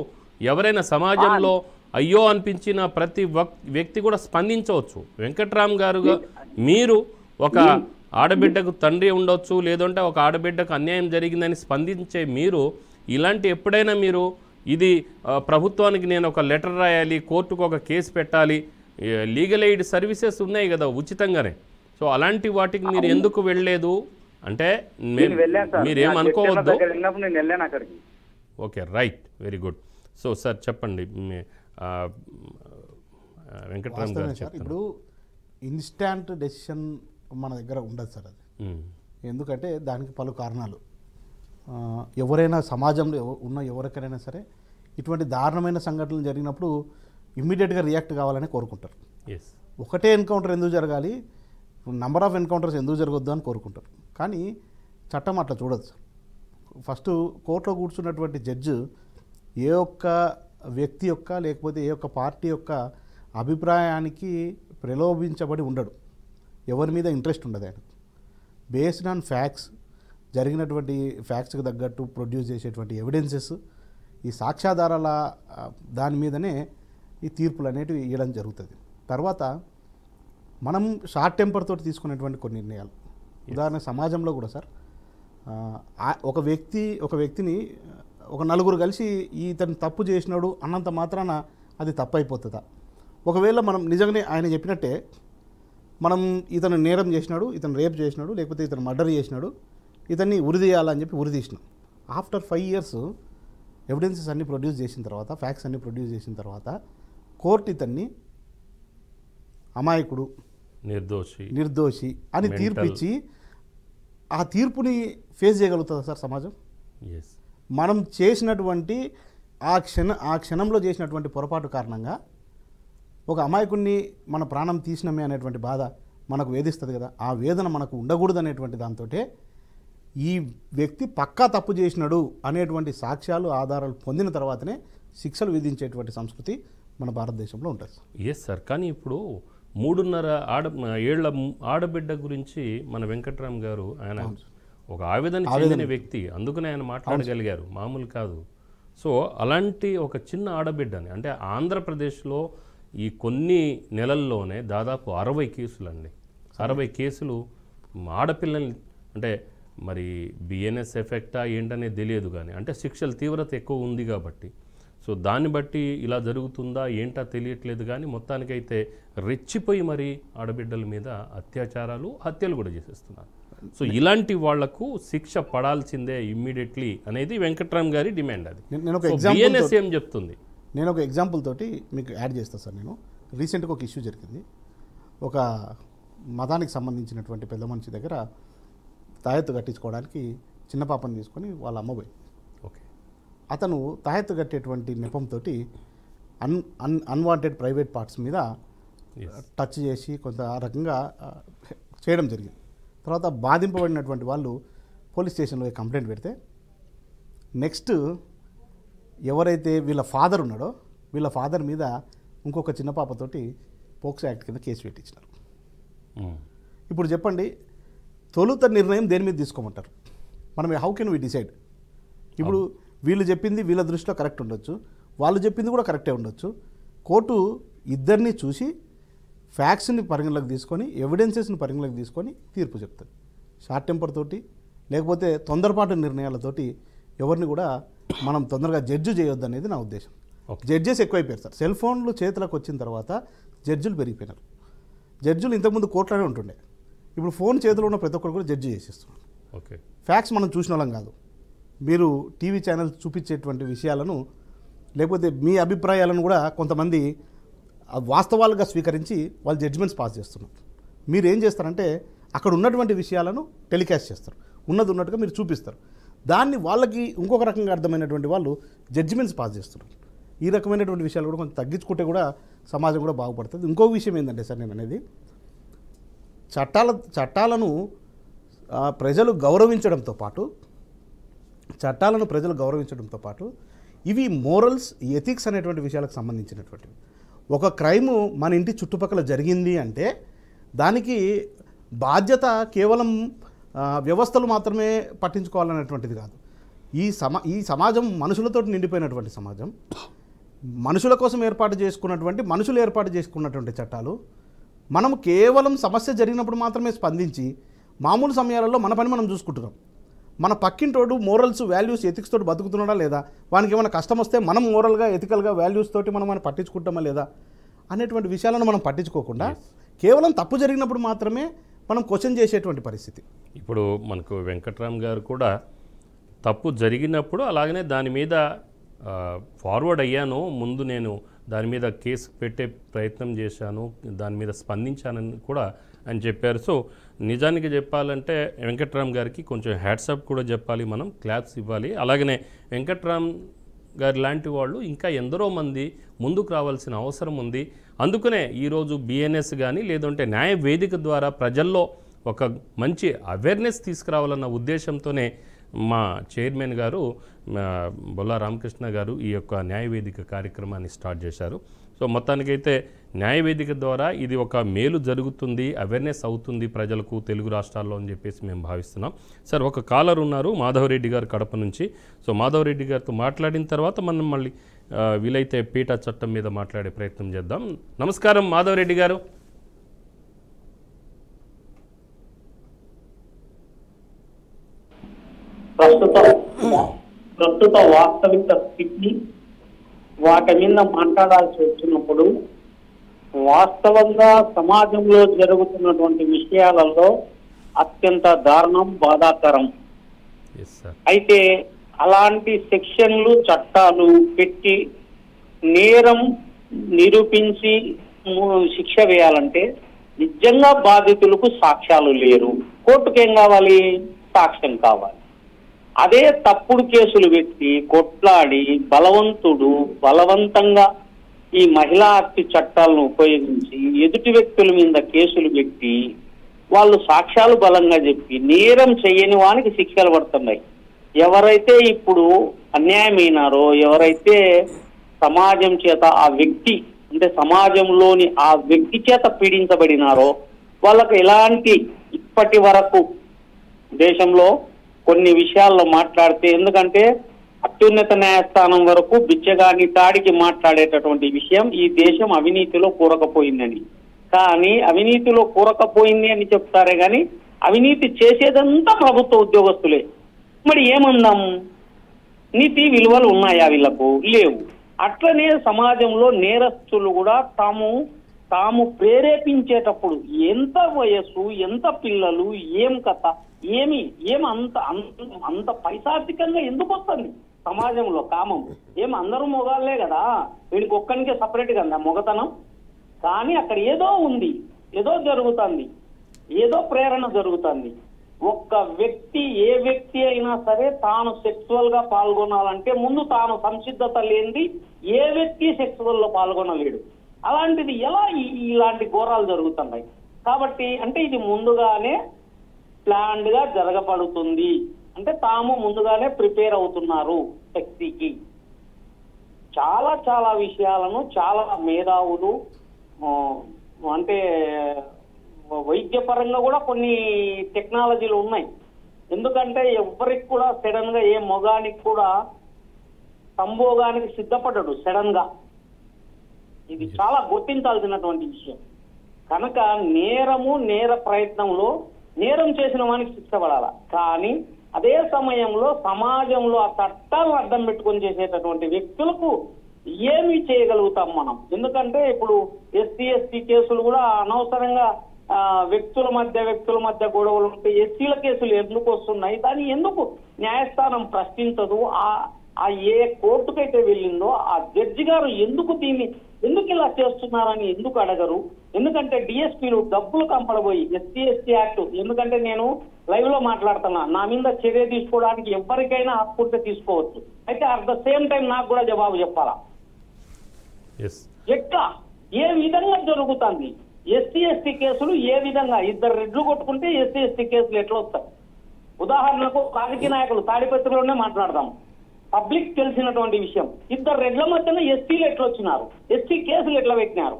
ఎవరైనా సమాజంలో అయ్యో అనిపించిన ప్రతి వ్యక్తి కూడా స్పందించవచ్చు వెంకట్రామ్ గారు మీరు ఒక ఆడబిడ్డకు తండ్రి ఉండొచ్చు లేదంటే ఒక ఆడబిడ్డకు అన్యాయం జరిగిందని స్పందించే మీరు ఇలాంటి ఎప్పుడైనా మీరు ఇది ప్రభుత్వానికి నేను ఒక లెటర్ రాయాలి కోర్టుకు ఒక కేసు పెట్టాలి లీగల్ ఎయిడ్ సర్వీసెస్ ఉన్నాయి కదా ఉచితంగానే సో అలాంటి వాటికి మీరు ఎందుకు వెళ్ళలేదు అంటే మీరేం అనుకోవద్దు okay right very good so sir చెప్పండి వెంకటరామ్ ఇప్పుడు ఇన్స్టాంట్ డెసిషన్ మన దగ్గర ఉండదు సార్ అది ఎందుకంటే దానికి పలు కారణాలు ఎవరైనా సమాజంలో ఉన్న ఎవరికైనా సరే ఇటువంటి దారుణమైన సంఘటనలు జరిగినప్పుడు ఇమ్మీడియట్గా రియాక్ట్ కావాలని కోరుకుంటారు ఒకటే ఎన్కౌంటర్ ఎందుకు జరగాలి నంబర్ ఆఫ్ ఎన్కౌంటర్స్ ఎందుకు జరగొద్దు అని కోరుకుంటారు కానీ చట్టం అట్లా చూడదు ఫస్ట్ కోర్టులో కూర్చున్నటువంటి జడ్జి ఏ ఒక్క వ్యక్తి యొక్క లేకపోతే ఏ ఒక్క పార్టీ యొక్క అభిప్రాయానికి ప్రలోభించబడి ఉండడు ఎవరి మీద ఇంట్రెస్ట్ ఉండదు ఆయనకు బేస్డ్ ఆన్ ఫ్యాక్ట్స్ జరిగినటువంటి ఫ్యాక్ట్స్కి తగ్గట్టు ప్రొడ్యూస్ చేసేటువంటి ఎవిడెన్సెస్ ఈ సాక్ష్యాధారాల దాని మీదనే ఈ తీర్పులు అనేటివి ఇవ్వడం జరుగుతుంది తర్వాత మనం షార్ట్ టెంపర్తో తీసుకునేటువంటి కొన్ని నిర్ణయాలు ఉదాహరణ సమాజంలో కూడా సార్ ఒక వ్యక్తి ఒక వ్యక్తిని ఒక నలుగురు కలిసి ఇతను తప్పు చేసినాడు అన్నంత మాత్రాన అది తప్పు అయిపోతుందా ఒకవేళ మనం నిజంగానే ఆయన చెప్పినట్టే మనం ఇతను నేరం చేసినాడు ఇతను రేప్ చేసినాడు లేకపోతే ఇతను మర్డర్ చేసినాడు ఇతన్ని తీయాలని చెప్పి తీసినాం ఆఫ్టర్ ఫైవ్ ఇయర్స్ ఎవిడెన్సెస్ అన్ని ప్రొడ్యూస్ చేసిన తర్వాత ఫ్యాక్స్ అన్ని ప్రొడ్యూస్ చేసిన తర్వాత కోర్టు ఇతన్ని అమాయకుడు నిర్దోషి నిర్దోషి అని తీర్పు ఇచ్చి ఆ తీర్పుని ఫేస్ చేయగలుగుతుందా సార్ సమాజం మనం చేసినటువంటి ఆ క్షణ ఆ క్షణంలో చేసినటువంటి పొరపాటు కారణంగా ఒక అమాయకుడిని మన ప్రాణం తీసినమే అనేటువంటి బాధ మనకు వేధిస్తుంది కదా ఆ వేదన మనకు ఉండకూడదు అనేటువంటి దాంతో ఈ వ్యక్తి పక్కా తప్పు చేసినాడు అనేటువంటి సాక్ష్యాలు ఆధారాలు పొందిన తర్వాతనే శిక్షలు విధించేటువంటి సంస్కృతి మన భారతదేశంలో ఉంటుంది ఎస్ సార్ కానీ ఇప్పుడు మూడున్నర ఆడ ఏళ్ల ఆడబిడ్డ గురించి మన వెంకట్రామ్ గారు ఆయన ఒక ఆవేదన చెందిన వ్యక్తి అందుకనే ఆయన మాట్లాడగలిగారు మామూలు కాదు సో అలాంటి ఒక చిన్న ఆడబిడ్డని అంటే ఆంధ్రప్రదేశ్లో ఈ కొన్ని నెలల్లోనే దాదాపు అరవై కేసులండి అరవై కేసులు ఆడపిల్లల్ని అంటే మరి బిఎన్ఎస్ ఎఫెక్టా ఏంటనేది తెలియదు కానీ అంటే శిక్షల తీవ్రత ఎక్కువ ఉంది కాబట్టి సో దాన్ని బట్టి ఇలా జరుగుతుందా ఏంటా తెలియట్లేదు కానీ మొత్తానికైతే రెచ్చిపోయి మరి ఆడబిడ్డల మీద అత్యాచారాలు హత్యలు కూడా చేసేస్తున్నారు సో ఇలాంటి వాళ్లకు శిక్ష పడాల్సిందే ఇమ్మీడియట్లీ అనేది వెంకట్రామ్ గారి డిమాండ్ అది నేను ఒక బిఎన్ఎస్ ఏం చెప్తుంది నేను ఒక ఎగ్జాంపుల్ తోటి మీకు యాడ్ చేస్తాను సార్ నేను రీసెంట్గా ఒక ఇష్యూ జరిగింది ఒక మతానికి సంబంధించినటువంటి పెద్ద మనిషి దగ్గర తాయెత్తు కట్టించుకోవడానికి చిన్న పాపను తీసుకొని వాళ్ళ అమ్మ పోయింది ఓకే అతను తాయెత్తు కట్టేటువంటి నెపంతో అన్ అన్ అన్వాంటెడ్ ప్రైవేట్ పార్ట్స్ మీద టచ్ చేసి కొంత రకంగా చేయడం జరిగింది తర్వాత బాధింపబడినటువంటి వాళ్ళు పోలీస్ స్టేషన్లో కంప్లైంట్ పెడితే నెక్స్ట్ ఎవరైతే వీళ్ళ ఫాదర్ ఉన్నాడో వీళ్ళ ఫాదర్ మీద ఇంకొక చిన్న పాపతోటి పోక్సో యాక్ట్ కింద కేసు పెట్టించినారు ఇప్పుడు చెప్పండి తొలుత నిర్ణయం దేని మీద తీసుకోమంటారు మనం హౌ కెన్ వి డిసైడ్ ఇప్పుడు వీళ్ళు చెప్పింది వీళ్ళ దృష్టిలో కరెక్ట్ ఉండొచ్చు వాళ్ళు చెప్పింది కూడా కరెక్టే ఉండొచ్చు కోర్టు ఇద్దరిని చూసి ఫ్యాక్స్ని పరిగణలోకి తీసుకొని ఎవిడెన్సెస్ని పరిగణలోకి తీసుకొని తీర్పు చెప్తుంది షార్ట్ టెంపర్ తోటి లేకపోతే తొందరపాటు నిర్ణయాలతోటి ఎవరిని కూడా మనం తొందరగా జడ్జు చేయొద్దు అనేది నా ఉద్దేశం జడ్జెస్ ఎక్కువైపోయారు సార్ సెల్ ఫోన్లు చేతులకు వచ్చిన తర్వాత జడ్జులు పెరిగిపోయినారు జడ్జులు ఇంతకుముందు కోర్టులోనే ఉంటుండే ఇప్పుడు ఫోన్ చేతిలో ఉన్న ప్రతి ఒక్కరు కూడా జడ్జి చేసేస్తున్నారు ఓకే ఫ్యాక్స్ మనం చూసిన వాళ్ళం కాదు మీరు టీవీ ఛానల్ చూపించేటువంటి విషయాలను లేకపోతే మీ అభిప్రాయాలను కూడా కొంతమంది వాస్తవాలుగా స్వీకరించి వాళ్ళు జడ్జిమెంట్స్ పాస్ చేస్తున్నారు మీరు ఏం చేస్తారంటే అక్కడ ఉన్నటువంటి విషయాలను టెలికాస్ట్ చేస్తారు ఉన్నది ఉన్నట్టుగా మీరు చూపిస్తారు దాన్ని వాళ్ళకి ఇంకొక రకంగా అర్థమైనటువంటి వాళ్ళు జడ్జిమెంట్స్ పాస్ చేస్తున్నారు ఈ రకమైనటువంటి విషయాలు కూడా కొంచెం తగ్గించుకుంటే కూడా సమాజం కూడా బాగుపడుతుంది ఇంకో విషయం ఏంటంటే సార్ నేను అనేది చట్టాల చట్టాలను ప్రజలు గౌరవించడంతో పాటు చట్టాలను ప్రజలు గౌరవించడంతో పాటు ఇవి మోరల్స్ ఎథిక్స్ అనేటువంటి విషయాలకు సంబంధించినటువంటివి ఒక క్రైము మన ఇంటి చుట్టుపక్కల జరిగింది అంటే దానికి బాధ్యత కేవలం వ్యవస్థలు మాత్రమే పట్టించుకోవాలనేటువంటిది కాదు ఈ సమా ఈ సమాజం మనుషులతో నిండిపోయినటువంటి సమాజం మనుషుల కోసం ఏర్పాటు చేసుకున్నటువంటి మనుషులు ఏర్పాటు చేసుకున్నటువంటి చట్టాలు మనము కేవలం సమస్య జరిగినప్పుడు మాత్రమే స్పందించి మామూలు సమయాలలో మన పని మనం చూసుకుంటున్నాం మన పక్కింటోడు మోరల్స్ వాల్యూస్ ఎథిక్స్ తోటి బతుకుతున్నాడా లేదా వానికి ఏమైనా కష్టం వస్తే మనం మోరల్గా ఎథికల్గా వాల్యూస్ తోటి మనం మనం పట్టించుకుంటామా లేదా అనేటువంటి విషయాలను మనం పట్టించుకోకుండా కేవలం తప్పు జరిగినప్పుడు మాత్రమే మనం క్వశ్చన్ చేసేటువంటి పరిస్థితి ఇప్పుడు మనకు వెంకట్రామ్ గారు కూడా తప్పు జరిగినప్పుడు అలాగనే దాని మీద ఫార్వర్డ్ అయ్యాను ముందు నేను దాని మీద కేసు పెట్టే ప్రయత్నం చేశాను దాని మీద స్పందించానని కూడా అని చెప్పారు సో నిజానికి చెప్పాలంటే వెంకట్రామ్ గారికి కొంచెం హ్యాట్సప్ కూడా చెప్పాలి మనం క్లాప్స్ ఇవ్వాలి అలాగనే వెంకట్రామ్ గారు లాంటి వాళ్ళు ఇంకా ఎందరో మంది ముందుకు రావాల్సిన అవసరం ఉంది అందుకనే ఈరోజు బిఎన్ఎస్ కానీ లేదంటే న్యాయ వేదిక ద్వారా ప్రజల్లో ఒక మంచి అవేర్నెస్ తీసుకురావాలన్న ఉద్దేశంతోనే మా చైర్మన్ గారు బొల్లా రామకృష్ణ గారు ఈ యొక్క న్యాయవేదిక కార్యక్రమాన్ని స్టార్ట్ చేశారు సో మొత్తానికైతే న్యాయవేదిక ద్వారా ఇది ఒక మేలు జరుగుతుంది అవేర్నెస్ అవుతుంది ప్రజలకు తెలుగు రాష్ట్రాల్లో అని చెప్పేసి మేము భావిస్తున్నాం సార్ ఒక కాలర్ ఉన్నారు మాధవరెడ్డి గారు కడప నుంచి సో మాధవరెడ్డి గారితో మాట్లాడిన తర్వాత మనం మళ్ళీ వీలైతే పీట చట్టం మీద మాట్లాడే ప్రయత్నం చేద్దాం నమస్కారం మాధవరెడ్డి గారు ప్రస్తుతం ప్రస్తుత వాస్తవిక స్థితిని వాటి మీద మాట్లాడాల్సి వచ్చినప్పుడు వాస్తవంగా సమాజంలో జరుగుతున్నటువంటి విషయాలలో అత్యంత దారుణం బాధాకరం అయితే అలాంటి సెక్షన్లు చట్టాలు పెట్టి నేరం నిరూపించి శిక్ష వేయాలంటే నిజంగా బాధితులకు సాక్ష్యాలు లేరు కోర్టుకేం కావాలి సాక్ష్యం కావాలి అదే తప్పుడు కేసులు పెట్టి కొట్లాడి బలవంతుడు బలవంతంగా ఈ మహిళా హక్కు చట్టాలను ఉపయోగించి ఎదుటి వ్యక్తుల మీద కేసులు పెట్టి వాళ్ళు సాక్ష్యాలు బలంగా చెప్పి నేరం చేయని వానికి శిక్షలు పడుతున్నాయి ఎవరైతే ఇప్పుడు అన్యాయమైనారో ఎవరైతే సమాజం చేత ఆ వ్యక్తి అంటే సమాజంలోని ఆ వ్యక్తి చేత పీడించబడినారో వాళ్ళకు ఎలాంటి ఇప్పటి వరకు దేశంలో కొన్ని విషయాల్లో మాట్లాడితే ఎందుకంటే అత్యున్నత న్యాయస్థానం వరకు బిచ్చగాని తాడికి మాట్లాడేటటువంటి విషయం ఈ దేశం అవినీతిలో కూరకపోయిందని కానీ అవినీతిలో కూరకపోయింది అని చెప్తారే కానీ అవినీతి చేసేదంతా ప్రభుత్వ ఉద్యోగస్తులే మరి ఏమందాం నీతి విలువలు ఉన్నాయా వీళ్ళకు లేవు అట్లనే సమాజంలో నేరస్తులు కూడా తాము తాము ప్రేరేపించేటప్పుడు ఎంత వయస్సు ఎంత పిల్లలు ఏం కథ ఏమి ఏమి అంత అంత పైశాచికంగా ఎందుకు వస్తుంది సమాజంలో కామం ఏమి అందరూ మొగాళ్ళే కదా వీడికి ఒక్కనికే సపరేట్ కదా మొగతనం కానీ అక్కడ ఏదో ఉంది ఏదో జరుగుతుంది ఏదో ప్రేరణ జరుగుతుంది ఒక్క వ్యక్తి ఏ వ్యక్తి అయినా సరే తాను సెక్చువల్ గా పాల్గొనాలంటే ముందు తాను సంసిద్ధత లేనిది ఏ వ్యక్తి సెక్చువల్ లో పాల్గొనలేడు అలాంటిది ఎలా ఇలాంటి ఘోరాలు జరుగుతున్నాయి కాబట్టి అంటే ఇది ముందుగానే ప్లాన్డ్ గా జరగబడుతుంది అంటే తాము ముందుగానే ప్రిపేర్ అవుతున్నారు శక్తికి చాలా చాలా విషయాలను చాలా మేధావులు అంటే వైద్యపరంగా కూడా కొన్ని టెక్నాలజీలు ఉన్నాయి ఎందుకంటే ఎవరికి కూడా సడన్ గా ఏ మొగానికి కూడా సంభోగానికి సిద్ధపడ్డాడు సడన్ గా ఇది చాలా గుర్తించాల్సినటువంటి విషయం కనుక నేరము నేర ప్రయత్నంలో నేరం చేసిన వానికి శిక్ష పడాల కానీ అదే సమయంలో సమాజంలో ఆ చట్టాలను అర్థం పెట్టుకొని చేసేటటువంటి వ్యక్తులకు ఏమి చేయగలుగుతాం మనం ఎందుకంటే ఇప్పుడు ఎస్సీ ఎస్టీ కేసులు కూడా అనవసరంగా వ్యక్తుల మధ్య వ్యక్తుల మధ్య గొడవలు ఉంటే ఎస్సీల కేసులు ఎందుకు వస్తున్నాయి దాన్ని ఎందుకు న్యాయస్థానం ప్రశ్నించదు ఆ ఆ ఏ కోర్టుకైతే వెళ్ళిందో ఆ జడ్జి గారు ఎందుకు దీన్ని ఎందుకు ఇలా చేస్తున్నారని ఎందుకు అడగరు ఎందుకంటే డిఎస్పీలు డబ్బులు కంపడబోయి ఎస్సీ ఎస్టీ యాక్ట్ ఎందుకంటే నేను లైవ్ లో మాట్లాడుతున్నా నా మీద చర్య తీసుకోవడానికి ఎవరికైనా హక్కుర్తి తీసుకోవచ్చు అయితే అట్ ద సేమ్ టైం నాకు కూడా జవాబు చెప్పాలా ఎట్లా ఏ విధంగా జరుగుతుంది ఎస్సీ ఎస్టీ కేసులు ఏ విధంగా ఇద్దరు రెడ్లు కొట్టుకుంటే ఎస్సీ ఎస్టీ కేసులు ఎట్లా వస్తాయి ఉదాహరణకు రాజకీయ నాయకులు తాడిపత్రిలోనే మాట్లాడదాం పబ్లిక్ తెలిసినటువంటి విషయం ఇద్దరు రెడ్ల మధ్యన ఎస్టీలు ఎట్లా వచ్చినారు ఎస్టీ కేసులు ఎట్లా పెట్టినారు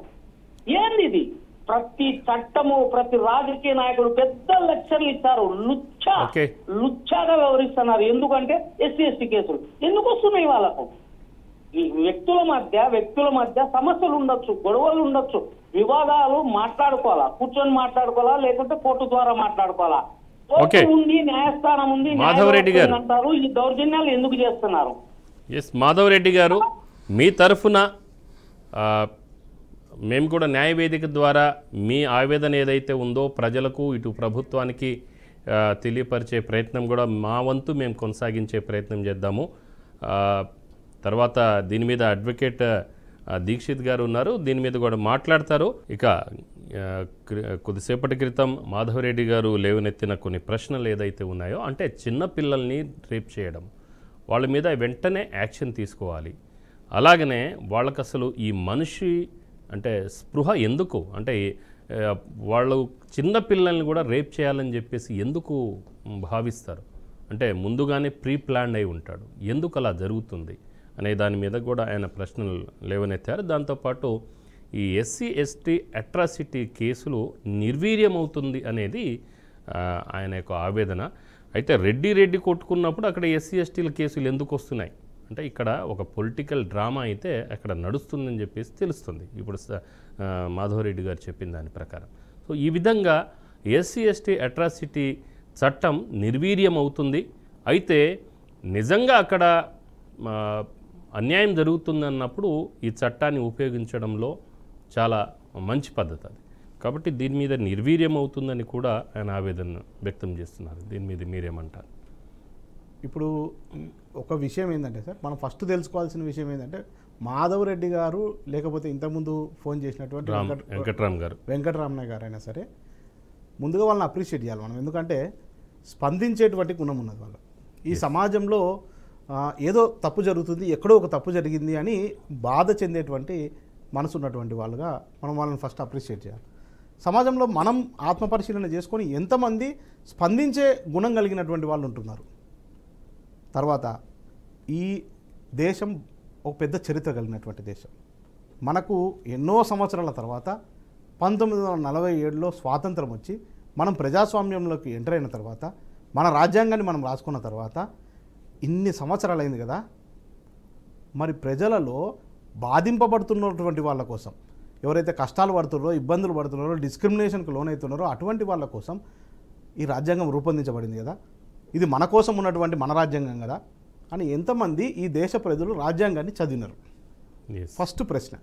ఏంది ఇది ప్రతి చట్టము ప్రతి రాజకీయ నాయకుడు పెద్ద లెక్చర్లు ఇస్తారు లుచ్చా లుచ్చాగా వ్యవహరిస్తున్నారు ఎందుకంటే ఎస్సీ ఎస్టీ కేసులు ఎందుకు వస్తున్నాయి వాళ్ళకు ఈ వ్యక్తుల మధ్య వ్యక్తుల మధ్య సమస్యలు ఉండొచ్చు గొడవలు ఉండొచ్చు వివాదాలు మాట్లాడుకోవాలా కూర్చొని మాట్లాడుకోవాలా లేకుంటే కోర్టు ద్వారా మాట్లాడుకోవాలా ఓకే ఉంది న్యాయస్థానం ఉంది మాధవరెడ్డి గారు అంటారు ఈ దౌర్జన్యాలు ఎందుకు చేస్తున్నారు ఎస్ మాధవరెడ్డి గారు మీ తరఫున మేము కూడా న్యాయవేదిక ద్వారా మీ ఆవేదన ఏదైతే ఉందో ప్రజలకు ఇటు ప్రభుత్వానికి తెలియపరిచే ప్రయత్నం కూడా మా వంతు మేము కొనసాగించే ప్రయత్నం చేద్దాము తర్వాత దీని మీద అడ్వకేట్ దీక్షిత్ గారు ఉన్నారు దీని మీద కూడా మాట్లాడతారు ఇక కొద్దిసేపటి క్రితం మాధవరెడ్డి గారు లేవనెత్తిన కొన్ని ప్రశ్నలు ఏదైతే ఉన్నాయో అంటే చిన్నపిల్లల్ని రేప్ చేయడం వాళ్ళ మీద వెంటనే యాక్షన్ తీసుకోవాలి అలాగనే వాళ్ళకు అసలు ఈ మనిషి అంటే స్పృహ ఎందుకు అంటే వాళ్ళు చిన్న పిల్లల్ని కూడా రేప్ చేయాలని చెప్పేసి ఎందుకు భావిస్తారు అంటే ముందుగానే ప్రీ ప్లాన్ అయి ఉంటాడు ఎందుకు అలా జరుగుతుంది అనే దాని మీద కూడా ఆయన ప్రశ్నలు లేవనెత్తారు దాంతోపాటు ఈ ఎస్సీ ఎస్టీ అట్రాసిటీ కేసులు నిర్వీర్యమవుతుంది అనేది ఆయన యొక్క ఆవేదన అయితే రెడ్డి రెడ్డి కొట్టుకున్నప్పుడు అక్కడ ఎస్సీ ఎస్టీల కేసులు ఎందుకు వస్తున్నాయి అంటే ఇక్కడ ఒక పొలిటికల్ డ్రామా అయితే అక్కడ నడుస్తుందని చెప్పేసి తెలుస్తుంది ఇప్పుడు మాధవరెడ్డి గారు చెప్పిన దాని ప్రకారం సో ఈ విధంగా ఎస్సీ ఎస్టీ అట్రాసిటీ చట్టం నిర్వీర్యం అవుతుంది అయితే నిజంగా అక్కడ అన్యాయం జరుగుతుందన్నప్పుడు ఈ చట్టాన్ని ఉపయోగించడంలో చాలా మంచి పద్ధతి అది కాబట్టి దీని మీద నిర్వీర్యం అవుతుందని కూడా ఆయన ఆవేదన వ్యక్తం చేస్తున్నారు దీని మీద మీరేమంటారు ఇప్పుడు ఒక విషయం ఏంటంటే సార్ మనం ఫస్ట్ తెలుసుకోవాల్సిన విషయం ఏంటంటే మాధవ్ రెడ్డి గారు లేకపోతే ఇంతకుముందు ఫోన్ చేసినటువంటి వెంకట్రామ్ గారు వెంకటరామయ్య గారు అయినా సరే ముందుగా వాళ్ళని అప్రిషియేట్ చేయాలి మనం ఎందుకంటే స్పందించేటువంటి గుణం ఉన్నది వాళ్ళు ఈ సమాజంలో ఏదో తప్పు జరుగుతుంది ఎక్కడో ఒక తప్పు జరిగింది అని బాధ చెందేటువంటి మనసు ఉన్నటువంటి వాళ్ళుగా మనం వాళ్ళని ఫస్ట్ అప్రిషియేట్ చేయాలి సమాజంలో మనం ఆత్మపరిశీలన చేసుకొని ఎంతమంది స్పందించే గుణం కలిగినటువంటి వాళ్ళు ఉంటున్నారు తర్వాత ఈ దేశం ఒక పెద్ద చరిత్ర కలిగినటువంటి దేశం మనకు ఎన్నో సంవత్సరాల తర్వాత పంతొమ్మిది వందల నలభై ఏడులో స్వాతంత్రం వచ్చి మనం ప్రజాస్వామ్యంలోకి ఎంటర్ అయిన తర్వాత మన రాజ్యాంగాన్ని మనం రాసుకున్న తర్వాత ఇన్ని సంవత్సరాలు అయింది కదా మరి ప్రజలలో బాధింపబడుతున్నటువంటి వాళ్ళ కోసం ఎవరైతే కష్టాలు పడుతున్నారో ఇబ్బందులు పడుతున్నారో డిస్క్రిమినేషన్కి లోనవుతున్నారో అటువంటి వాళ్ళ కోసం ఈ రాజ్యాంగం రూపొందించబడింది కదా ఇది మన కోసం ఉన్నటువంటి మన రాజ్యాంగం కదా అని ఎంతమంది ఈ దేశ ప్రజలు రాజ్యాంగాన్ని చదివినారు ఫస్ట్ ప్రశ్న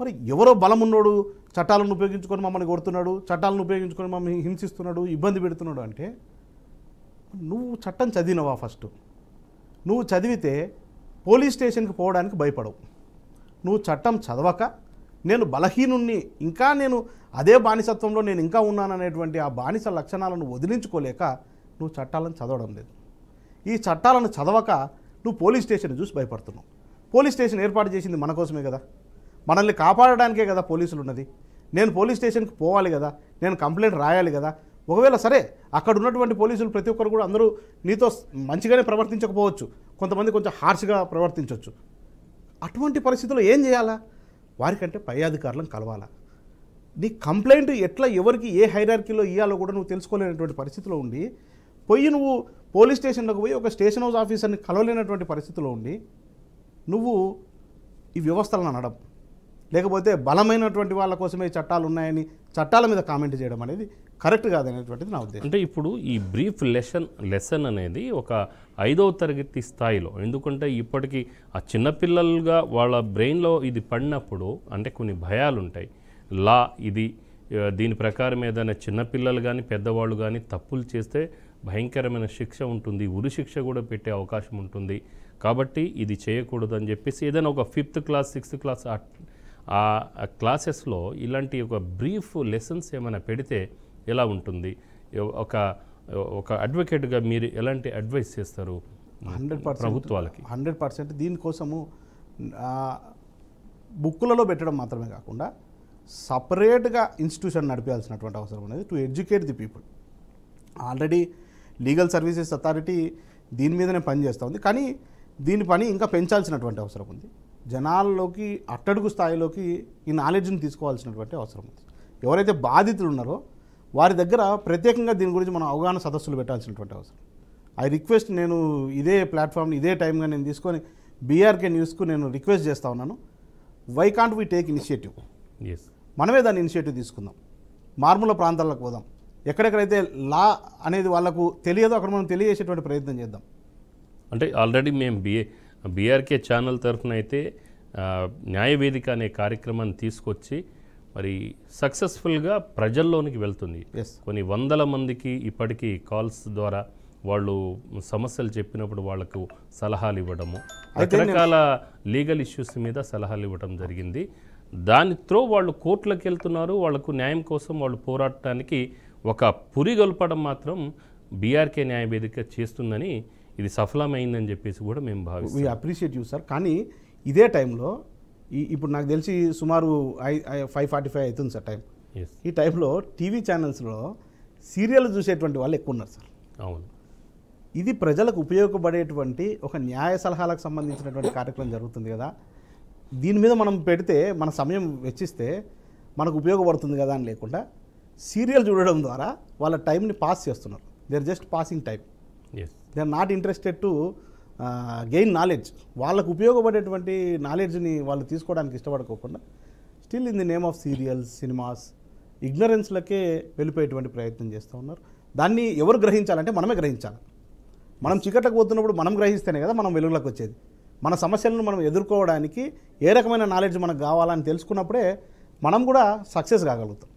మరి ఎవరో బలం ఉన్నాడు చట్టాలను ఉపయోగించుకొని మమ్మల్ని కొడుతున్నాడు చట్టాలను ఉపయోగించుకొని మమ్మల్ని హింసిస్తున్నాడు ఇబ్బంది పెడుతున్నాడు అంటే నువ్వు చట్టం చదివినవా ఫస్ట్ నువ్వు చదివితే పోలీస్ స్టేషన్కి పోవడానికి భయపడవు నువ్వు చట్టం చదవక నేను బలహీనుణ్ణి ఇంకా నేను అదే బానిసత్వంలో నేను ఇంకా ఉన్నాననేటువంటి ఆ బానిస లక్షణాలను వదిలించుకోలేక నువ్వు చట్టాలను చదవడం లేదు ఈ చట్టాలను చదవక నువ్వు పోలీస్ స్టేషన్ చూసి భయపడుతున్నావు పోలీస్ స్టేషన్ ఏర్పాటు చేసింది మన కోసమే కదా మనల్ని కాపాడడానికే కదా పోలీసులు ఉన్నది నేను పోలీస్ స్టేషన్కి పోవాలి కదా నేను కంప్లైంట్ రాయాలి కదా ఒకవేళ సరే అక్కడ ఉన్నటువంటి పోలీసులు ప్రతి ఒక్కరు కూడా అందరూ నీతో మంచిగానే ప్రవర్తించకపోవచ్చు కొంతమంది కొంచెం హార్ష్గా ప్రవర్తించవచ్చు అటువంటి పరిస్థితుల్లో ఏం చేయాలా వారికంటే పై అధికారులను కలవాలా నీ కంప్లైంట్ ఎట్లా ఎవరికి ఏ హైరార్కీలో ఇవ్వాలో కూడా నువ్వు తెలుసుకోలేనటువంటి పరిస్థితిలో ఉండి పోయి నువ్వు పోలీస్ స్టేషన్లోకి పోయి ఒక స్టేషన్ హౌస్ ఆఫీసర్ని కలవలేనటువంటి పరిస్థితిలో ఉండి నువ్వు ఈ వ్యవస్థలను అనడం లేకపోతే బలమైనటువంటి వాళ్ళ కోసమే చట్టాలు ఉన్నాయని చట్టాల మీద కామెంట్ చేయడం అనేది కరెక్ట్ కాదనేటువంటిది నా ఉద్దేశం అంటే ఇప్పుడు ఈ బ్రీఫ్ లెసన్ లెసన్ అనేది ఒక ఐదవ తరగతి స్థాయిలో ఎందుకంటే ఇప్పటికీ ఆ చిన్నపిల్లలుగా వాళ్ళ బ్రెయిన్లో ఇది పడినప్పుడు అంటే కొన్ని భయాలు ఉంటాయి లా ఇది దీని ప్రకారం ఏదైనా చిన్నపిల్లలు కానీ పెద్దవాళ్ళు కానీ తప్పులు చేస్తే భయంకరమైన శిక్ష ఉంటుంది ఉరి శిక్ష కూడా పెట్టే అవకాశం ఉంటుంది కాబట్టి ఇది చేయకూడదు అని చెప్పేసి ఏదైనా ఒక ఫిఫ్త్ క్లాస్ సిక్స్త్ క్లాస్ ఆ క్లాసెస్లో ఇలాంటి ఒక బ్రీఫ్ లెసన్స్ ఏమైనా పెడితే ఎలా ఉంటుంది ఒక ఒక అడ్వకేట్గా మీరు ఎలాంటి అడ్వైస్ చేస్తారు హండ్రెడ్ ప్రభుత్వాలకి హండ్రెడ్ పర్సెంట్ దీనికోసము బుక్కులలో పెట్టడం మాత్రమే కాకుండా సపరేట్గా ఇన్స్టిట్యూషన్ నడిపించాల్సినటువంటి అవసరం అనేది to educate the people already legal services authority దీని మీదనే పనిచేస్తూ ఉంది కానీ దీని పని ఇంకా పెంచాల్సినటువంటి అవసరం ఉంది జనాల్లోకి అట్టడుగు స్థాయిలోకి ఈ నాలెడ్జ్ని తీసుకోవాల్సినటువంటి అవసరం ఉంది ఎవరైతే బాధితులు ఉన్నారో వారి దగ్గర ప్రత్యేకంగా దీని గురించి మనం అవగాహన సదస్సులు పెట్టాల్సినటువంటి అవసరం ఐ రిక్వెస్ట్ నేను ఇదే ప్లాట్ఫామ్ని ఇదే టైంగా నేను తీసుకొని బీఆర్కే న్యూస్కు నేను రిక్వెస్ట్ చేస్తూ ఉన్నాను why can't we take initiative మనమే దాన్ని ఇనిషియేటివ్ తీసుకుందాం మార్మూల ప్రాంతాలకు పోదాం ఎక్కడెక్కడైతే లా అనేది వాళ్ళకు తెలియదో అక్కడ మనం తెలియజేసేటువంటి ప్రయత్నం చేద్దాం అంటే ఆల్రెడీ మేము బిఏ బీఆర్కే ఛానల్ తరఫున అయితే న్యాయవేదిక అనే కార్యక్రమాన్ని తీసుకొచ్చి మరి సక్సెస్ఫుల్గా ప్రజల్లోనికి వెళ్తుంది కొన్ని వందల మందికి ఇప్పటికీ కాల్స్ ద్వారా వాళ్ళు సమస్యలు చెప్పినప్పుడు వాళ్లకు సలహాలు ఇవ్వడము రకరకాల లీగల్ ఇష్యూస్ మీద సలహాలు ఇవ్వడం జరిగింది దాని త్రో వాళ్ళు కోర్టులకు వెళ్తున్నారు వాళ్లకు న్యాయం కోసం వాళ్ళు పోరాడటానికి ఒక పురిగొల్పడం మాత్రం బీఆర్కే న్యాయవేదిక చేస్తుందని ఇది సఫలమైందని చెప్పేసి కూడా మేము భావిస్తాం వీ అప్రిషియేట్ యూ సార్ కానీ ఇదే టైంలో ఈ ఇప్పుడు నాకు తెలిసి సుమారు ఐ ఫైవ్ ఫార్టీ ఫైవ్ అవుతుంది సార్ టైం ఈ టైంలో టీవీ ఛానల్స్లో సీరియల్ చూసేటువంటి వాళ్ళు ఎక్కువ ఉన్నారు సార్ అవును ఇది ప్రజలకు ఉపయోగపడేటువంటి ఒక న్యాయ సలహాలకు సంబంధించినటువంటి కార్యక్రమం జరుగుతుంది కదా దీని మీద మనం పెడితే మన సమయం వెచ్చిస్తే మనకు ఉపయోగపడుతుంది కదా అని లేకుండా సీరియల్ చూడడం ద్వారా వాళ్ళ టైంని పాస్ చేస్తున్నారు they are just passing time yes they are not interested to gain knowledge వాళ్ళకు ఉపయోగపడేటువంటి నాలెడ్జ్ని వాళ్ళు తీసుకోవడానికి ఇష్టపడకోకుండా still in the name of serials cinemas ఇగ్నరెన్స్లకే వెళ్ళిపోయేటువంటి ప్రయత్నం చేస్తూ ఉన్నారు దాన్ని ఎవరు గ్రహించాలంటే మనమే గ్రహించాలి మనం చీకట్లకు పోతున్నప్పుడు మనం గ్రహిస్తేనే కదా మనం వెలుగులోకి వచ్చేది మన సమస్యలను మనం ఎదుర్కోవడానికి ఏ రకమైన నాలెడ్జ్ మనకు కావాలని తెలుసుకున్నప్పుడే మనం కూడా సక్సెస్ కాగలుగుతాం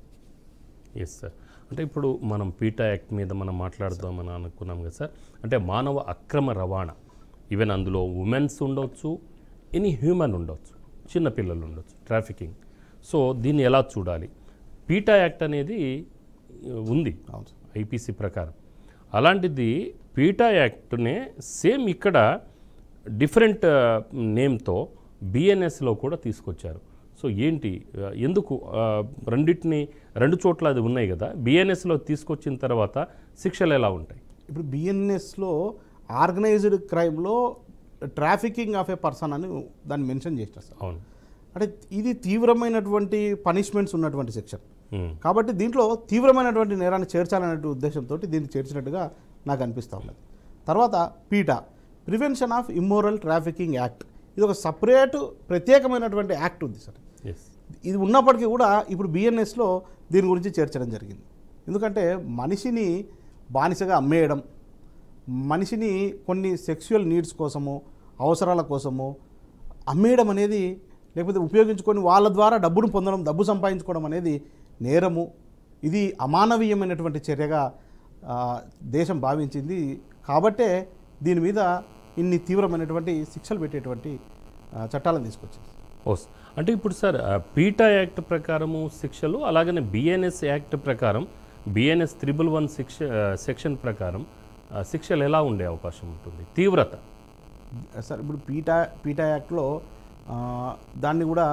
ఎస్ సార్ అంటే ఇప్పుడు మనం పీటా యాక్ట్ మీద మనం మాట్లాడదామని అనుకున్నాం కదా సార్ అంటే మానవ అక్రమ రవాణా ఈవెన్ అందులో ఉమెన్స్ ఉండొచ్చు ఎనీ హ్యూమన్ ఉండొచ్చు చిన్నపిల్లలు ఉండొచ్చు ట్రాఫికింగ్ సో దీన్ని ఎలా చూడాలి పీటా యాక్ట్ అనేది ఉంది ఐపీసీ ప్రకారం అలాంటిది పీటా యాక్ట్నే సేమ్ ఇక్కడ డిఫరెంట్ నేమ్తో బిఎన్ఎస్లో కూడా తీసుకొచ్చారు సో ఏంటి ఎందుకు రెండింటిని రెండు చోట్ల అది ఉన్నాయి కదా బిఎన్ఎస్లో తీసుకొచ్చిన తర్వాత శిక్షలు ఎలా ఉంటాయి ఇప్పుడు బిఎన్ఎస్లో ఆర్గనైజ్డ్ క్రైమ్లో ట్రాఫికింగ్ ఆఫ్ ఏ పర్సన్ అని దాన్ని మెన్షన్ చేస్తారు అవును అంటే ఇది తీవ్రమైనటువంటి పనిష్మెంట్స్ ఉన్నటువంటి సెక్షన్ కాబట్టి దీంట్లో తీవ్రమైనటువంటి నేరాన్ని చేర్చాలనే ఉద్దేశంతో దీన్ని చేర్చినట్టుగా నాకు అనిపిస్తూ ఉన్నది తర్వాత PITA prevention of immoral trafficking act ఇది ఒక సపరేట్ ప్రత్యేకమైనటువంటి యాక్ట్ ఉంది సార్ ఇది ఉన్నప్పటికీ కూడా ఇప్పుడు బిఎన్ఎస్లో దీని గురించి చేర్చడం జరిగింది ఎందుకంటే మనిషిని బానిసగా అమ్మేయడం మనిషిని కొన్ని సెక్సువల్ నీడ్స్ కోసము అవసరాల కోసము అమ్మేయడం అనేది లేకపోతే ఉపయోగించుకొని వాళ్ళ ద్వారా డబ్బును పొందడం డబ్బు సంపాదించుకోవడం అనేది నేరము ఇది అమానవీయమైనటువంటి చర్యగా దేశం భావించింది కాబట్టే దీని మీద ఇన్ని తీవ్రమైనటువంటి శిక్షలు పెట్టేటువంటి చట్టాలను తీసుకొచ్చింది ఓస్ అంటే ఇప్పుడు సార్ పీటా యాక్ట్ ప్రకారము శిక్షలు అలాగనే బిఎన్ఎస్ యాక్ట్ ప్రకారం బిఎన్ఎస్ త్రిబుల్ వన్ శిక్ష సెక్షన్ ప్రకారం శిక్షలు ఎలా ఉండే అవకాశం ఉంటుంది తీవ్రత సార్ ఇప్పుడు పీటా పీటా యాక్ట్లో దాన్ని కూడా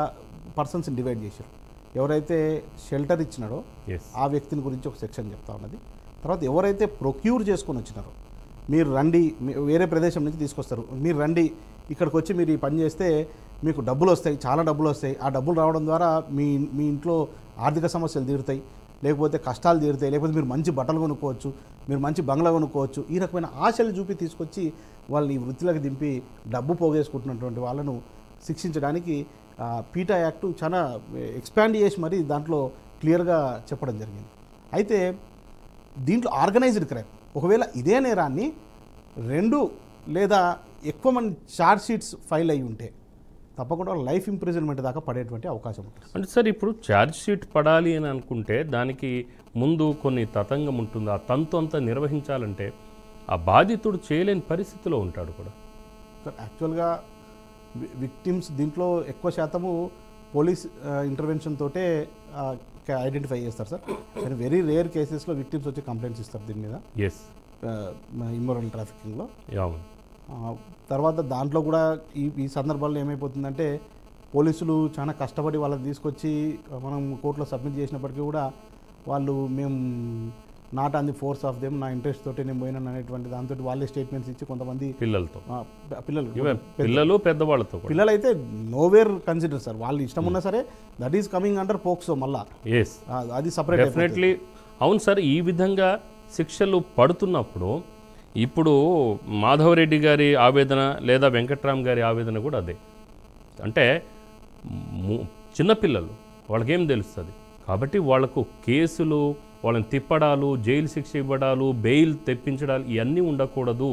పర్సన్స్ డివైడ్ చేశారు ఎవరైతే షెల్టర్ ఇచ్చినాడో ఆ వ్యక్తిని గురించి ఒక సెక్షన్ చెప్తా ఉన్నది తర్వాత ఎవరైతే ప్రొక్యూర్ చేసుకొని వచ్చినారో మీరు రండి వేరే ప్రదేశం నుంచి తీసుకొస్తారు మీరు రండి ఇక్కడికి వచ్చి మీరు ఈ పని చేస్తే మీకు డబ్బులు వస్తాయి చాలా డబ్బులు వస్తాయి ఆ డబ్బులు రావడం ద్వారా మీ మీ ఇంట్లో ఆర్థిక సమస్యలు తీరుతాయి లేకపోతే కష్టాలు తీరుతాయి లేకపోతే మీరు మంచి బట్టలు కొనుక్కోవచ్చు మీరు మంచి బంగ్లా కొనుక్కోవచ్చు ఈ రకమైన ఆశలు చూపి తీసుకొచ్చి వాళ్ళని వృత్తిలోకి దింపి డబ్బు పోగేసుకుంటున్నటువంటి వాళ్ళను శిక్షించడానికి పీటా యాక్ట్ చాలా ఎక్స్పాండ్ చేసి మరి దాంట్లో క్లియర్గా చెప్పడం జరిగింది అయితే దీంట్లో ఆర్గనైజ్డ్ క్రైమ్ ఒకవేళ ఇదే నేరాన్ని రెండు లేదా ఎక్కువ మంది ఛార్జ్ షీట్స్ ఫైల్ అయి ఉంటే తప్పకుండా లైఫ్ ఇంప్రిజన్మెంట్ దాకా పడేటువంటి అవకాశం ఉంటుంది అంటే సార్ ఇప్పుడు ఛార్జ్ షీట్ పడాలి అని అనుకుంటే దానికి ముందు కొన్ని తతంగం ఉంటుంది ఆ తంతు అంతా నిర్వహించాలంటే ఆ బాధితుడు చేయలేని పరిస్థితిలో ఉంటాడు కూడా సార్ యాక్చువల్గా విక్టిమ్స్ దీంట్లో ఎక్కువ శాతము పోలీస్ ఇంటర్వెన్షన్ తోటే ఐడెంటిఫై చేస్తారు సార్ కానీ వెరీ రేర్ కేసెస్లో విక్టిమ్స్ వచ్చి కంప్లైంట్స్ ఇస్తారు దీని మీద ఎస్ ఇమ్మోరల్ ట్రాఫికింగ్లో తర్వాత దాంట్లో కూడా ఈ ఈ సందర్భాల్లో ఏమైపోతుందంటే పోలీసులు చాలా కష్టపడి వాళ్ళని తీసుకొచ్చి మనం కోర్టులో సబ్మిట్ చేసినప్పటికీ కూడా వాళ్ళు మేము not on the force of them నా ఇంట్రెస్ట్ తోటి నేను పోయినాను అనేటువంటి దాంతో వాళ్ళే స్టేట్మెంట్స్ ఇచ్చి కొంతమంది పిల్లలతో పిల్లలు పిల్లలు పెద్దవాళ్ళతో పిల్లలు అయితే నోవేర్ కన్సిడర్ సార్ వాళ్ళు ఇష్టం ఉన్నా hmm. సరే that is coming under POCSO మళ్ళా అది సపరేట్ డెఫినెట్లీ అవును సార్ ఈ విధంగా శిక్షలు పడుతున్నప్పుడు ఇప్పుడు మాధవరెడ్డి గారి ఆవేదన లేదా వెంకట్రామ్ గారి ఆవేదన కూడా అదే అంటే చిన్నపిల్లలు వాళ్ళకేం తెలుస్తుంది కాబట్టి వాళ్లకు కేసులు వాళ్ళని తిప్పడాలు జైలు శిక్ష ఇవ్వడాలు బెయిల్ తెప్పించడాలు ఇవన్నీ ఉండకూడదు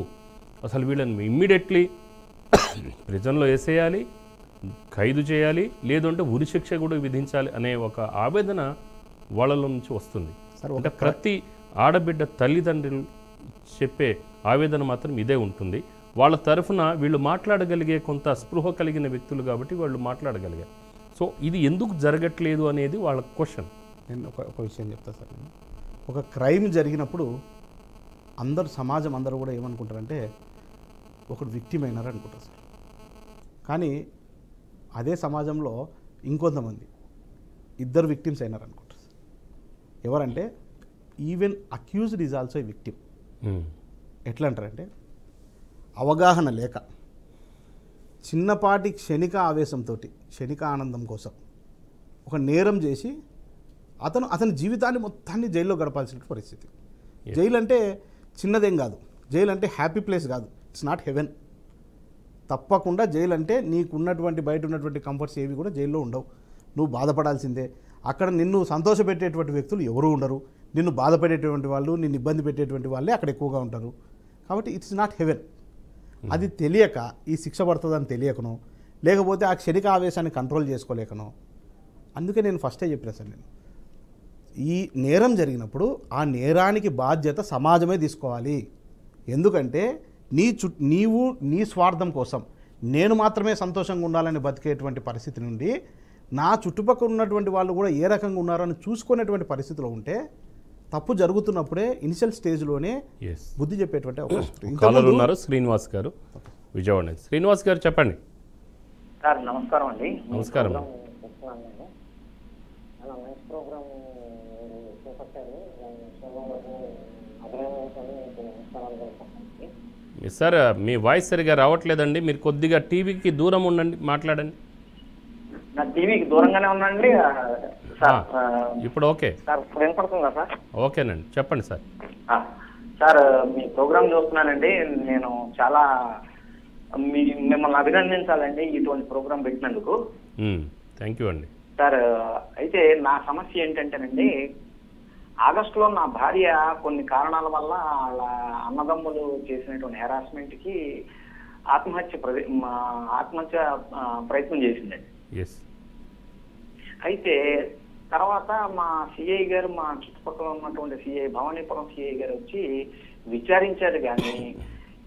అసలు వీళ్ళని ఇమ్మీడియట్లీ ప్రజల్లో వేసేయాలి ఖైదు చేయాలి లేదంటే ఉరి శిక్ష కూడా విధించాలి అనే ఒక ఆవేదన వాళ్ళలో నుంచి వస్తుంది అంటే ప్రతి ఆడబిడ్డ తల్లిదండ్రులు చెప్పే ఆవేదన మాత్రం ఇదే ఉంటుంది వాళ్ళ తరఫున వీళ్ళు మాట్లాడగలిగే కొంత స్పృహ కలిగిన వ్యక్తులు కాబట్టి వాళ్ళు మాట్లాడగలిగారు సో ఇది ఎందుకు జరగట్లేదు అనేది వాళ్ళ క్వశ్చన్ నేను ఒక ఒక విషయం చెప్తా సార్ నేను ఒక క్రైమ్ జరిగినప్పుడు అందరు సమాజం అందరూ కూడా ఏమనుకుంటారంటే ఒకడు విక్టిమ్ అయినారు అనుకుంటారు సార్ కానీ అదే సమాజంలో ఇంకొంతమంది ఇద్దరు విక్టిమ్స్ అయినారు అనుకుంటారు సార్ ఎవరంటే even accused is also a victim ఎట్లా అంటారంటే అవగాహన లేక చిన్నపాటి క్షణిక ఆవేశంతో క్షణిక ఆనందం కోసం ఒక నేరం చేసి అతను అతని జీవితాన్ని మొత్తాన్ని జైల్లో గడపాల్సిన పరిస్థితి జైలు అంటే చిన్నదేం కాదు జైలు అంటే హ్యాపీ ప్లేస్ కాదు ఇట్స్ నాట్ హెవెన్ తప్పకుండా జైలు అంటే నీకున్నటువంటి బయట ఉన్నటువంటి కంఫర్ట్స్ ఏవి కూడా జైల్లో ఉండవు నువ్వు బాధపడాల్సిందే అక్కడ నిన్ను సంతోషపెట్టేటువంటి వ్యక్తులు ఎవరూ ఉండరు నిన్ను బాధపడేటువంటి వాళ్ళు నిన్ను ఇబ్బంది పెట్టేటువంటి వాళ్ళే అక్కడ ఎక్కువగా ఉంటారు కాబట్టి ఇట్స్ నాట్ హెవెన్ అది తెలియక ఈ శిక్ష పడుతుందని తెలియకను లేకపోతే ఆ క్షణిక ఆవేశాన్ని కంట్రోల్ చేసుకోలేకనో అందుకే నేను ఫస్టే చెప్పిన సార్ నేను ఈ నేరం జరిగినప్పుడు ఆ నేరానికి బాధ్యత సమాజమే తీసుకోవాలి ఎందుకంటే నీ చు నీవు నీ స్వార్థం కోసం నేను మాత్రమే సంతోషంగా ఉండాలని బతికేటువంటి పరిస్థితి నుండి నా చుట్టుపక్కల ఉన్నటువంటి వాళ్ళు కూడా ఏ రకంగా ఉన్నారని చూసుకునేటువంటి పరిస్థితిలో ఉంటే తప్పు జరుగుతున్నప్పుడే ఇనిషియల్ స్టేజ్లోనే బుద్ధి చెప్పేటువంటి అవకాశం ఉన్నారు శ్రీనివాస్ గారు విజయవాడ శ్రీనివాస్ గారు చెప్పండి సార్ నమస్కారం అండి నమస్కారం సార్ మీ వాయిస్ సరిగా రావట్లేదండి మీరు కొద్దిగా టీవీకి దూరం ఉండండి మాట్లాడండి నా టీవీకి దూరంగానే ఉండండి ఇప్పుడు ఓకే సార్ వినపడుతుందా సార్ ఓకేనండి చెప్పండి సార్ సార్ మీ ప్రోగ్రామ్ చూస్తున్నానండి నేను చాలా మీ మిమ్మల్ని అభినందించాలండి ఇటువంటి ప్రోగ్రామ్ పెట్టినందుకు థ్యాంక్ hmm. యూ అండి సార్ అయితే నా సమస్య ఏంటంటేనండి లో నా భార్య కొన్ని కారణాల వల్ల వాళ్ళ అన్నదమ్ములు చేసినటువంటి హెరాస్మెంట్ కి ఆత్మహత్య ఆత్మహత్య ప్రయత్నం చేసిందండి అయితే తర్వాత మా సిఐ గారు మా చుట్టుపక్కల ఉన్నటువంటి సిఐ భవానీపురం సిఐ గారు వచ్చి విచారించారు కానీ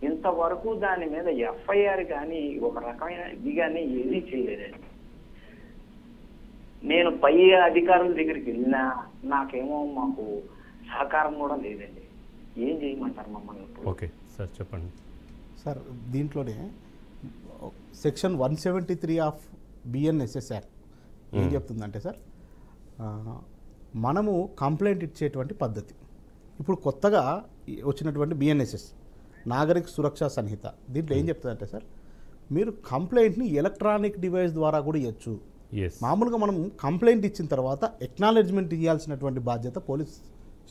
ఇంతవరకు దాని మీద ఎఫ్ఐఆర్ కానీ ఒక రకమైన ఇది కానీ ఏది చేయలేదండి నేను పై అధికారుల దగ్గరికి వెళ్ళినా నాకేమో మాకు సహకారం కూడా లేదండి ఏం చేయమంటారు మమ్మల్ని ఓకే సార్ చెప్పండి సార్ దీంట్లోనే section one seventy three of BNSS act ఏం చెప్తుందంటే సార్ మనము కంప్లైంట్ ఇచ్చేటువంటి పద్ధతి ఇప్పుడు కొత్తగా వచ్చినటువంటి బిఎన్ఎస్ఎస్ నాగరిక సురక్షా సంహిత దీంట్లో ఏం చెప్తుందంటే సార్ మీరు కంప్లైంట్ని ఎలక్ట్రానిక్ డివైస్ ద్వారా కూడా ఇవ్వచ్చు మామూలుగా మనం కంప్లైంట్ ఇచ్చిన తర్వాత ఎక్నాలెడ్జ్మెంట్ ఇవ్వాల్సినటువంటి బాధ్యత పోలీస్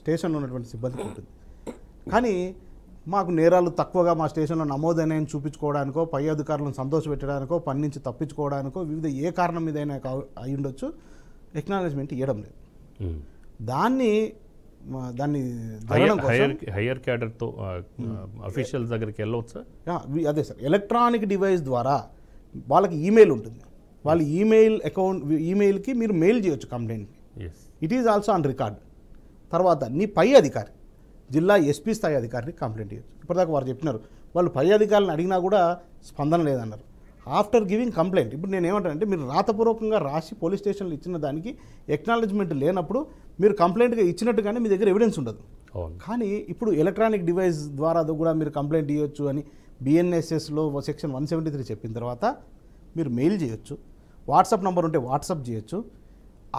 స్టేషన్లో ఉన్నటువంటి సిబ్బందికి ఉంటుంది కానీ మాకు నేరాలు తక్కువగా మా స్టేషన్లో నమోదైనాయని చూపించుకోవడానికో పై అధికారులను సంతోషపెట్టడానికో పని నుంచి తప్పించుకోవడానికో వివిధ ఏ కారణం మీదైనా అయి ఉండొచ్చు ఎక్నాలెడ్జ్మెంట్ ఇవ్వడం లేదు hmm. దాన్ని దాన్ని హయ్యర్ క్యాడర్తో అఫీషియల్స్ దగ్గరికి వెళ్ళవచ్చు అదే సార్ ఎలక్ట్రానిక్ డివైస్ ద్వారా వాళ్ళకి ఈమెయిల్ ఉంటుంది వాళ్ళ ఈమెయిల్ అకౌంట్ ఈమెయిల్కి మీరు మెయిల్ చేయొచ్చు కంప్లైంట్ని it is also on record తర్వాత నీ పై అధికారి జిల్లా ఎస్పీ స్థాయి అధికారిని కంప్లైంట్ చేయొచ్చు ఇప్పటిదాకా వారు చెప్పినారు వాళ్ళు పై అధికారులను అడిగినా కూడా స్పందన లేదన్నారు ఆఫ్టర్ గివింగ్ కంప్లైంట్ ఇప్పుడు నేను ఏమంటానంటే మీరు రాతపూర్వకంగా రాసి పోలీస్ స్టేషన్లో ఇచ్చిన దానికి ఎక్నాలజ్మెంట్ లేనప్పుడు మీరు కంప్లైంట్గా ఇచ్చినట్టుగానే మీ దగ్గర ఎవిడెన్స్ ఉండదు కానీ ఇప్పుడు ఎలక్ట్రానిక్ డివైస్ ద్వారా కూడా మీరు కంప్లైంట్ ఇవ్వచ్చు అని బిఎన్ఎస్ఎస్లో సెక్షన్ వన్ సెవెంటీ త్రీ చెప్పిన తర్వాత మీరు మెయిల్ చేయొచ్చు వాట్సాప్ నంబర్ ఉంటే వాట్సాప్ చేయొచ్చు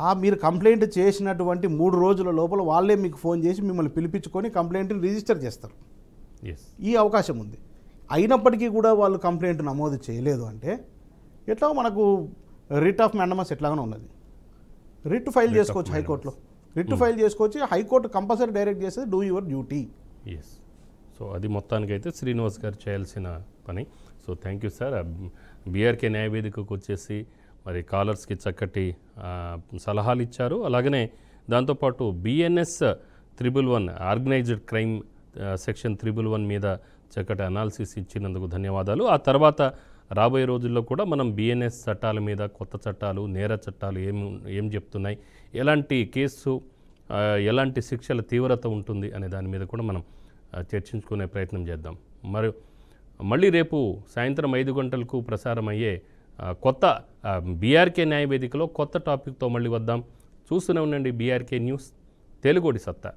ఆ మీరు కంప్లైంట్ చేసినటువంటి మూడు రోజుల లోపల వాళ్ళే మీకు ఫోన్ చేసి మిమ్మల్ని పిలిపించుకొని కంప్లైంట్ని రిజిస్టర్ చేస్తారు ఈ అవకాశం ఉంది అయినప్పటికీ కూడా వాళ్ళు కంప్లైంట్ నమోదు చేయలేదు అంటే ఎట్లా మనకు రిట్ ఆఫ్ మ్యాండమస్ ఎట్లాగానే ఉన్నది రిట్ ఫైల్ చేసుకోవచ్చు హైకోర్టులో రిట్ ఫైల్ hmm. చేసుకోవచ్చు హైకోర్టు కంపల్సరీ డైరెక్ట్ చేసేది do your duty yes so అది మొత్తానికైతే శ్రీనివాస్ గారు చేయాల్సిన పని so thank you sir BRK న్యాయవేదికకు వచ్చేసి మరి కాలర్స్కి చక్కటి సలహాలు ఇచ్చారు అలాగనే దాంతోపాటు BNS triple one organised crime section triple one మీద చక్కటి అనాలిసిస్ ఇచ్చినందుకు ధన్యవాదాలు ఆ తర్వాత రాబోయే రోజుల్లో కూడా మనం బిఎన్ఎస్ చట్టాల మీద కొత్త చట్టాలు నేర చట్టాలు ఏం ఏం చెప్తున్నాయి ఎలాంటి కేసు ఎలాంటి శిక్షల తీవ్రత ఉంటుంది అనే దాని మీద కూడా మనం చర్చించుకునే ప్రయత్నం చేద్దాం మరి మళ్ళీ రేపు సాయంత్రం ఐదు గంటలకు ప్రసారమయ్యే కొత్త బీఆర్కే న్యాయవేదికలో కొత్త టాపిక్తో మళ్ళీ వద్దాం చూస్తూనే ఉండండి బీఆర్కే న్యూస్ తెలుగుడి సత్తా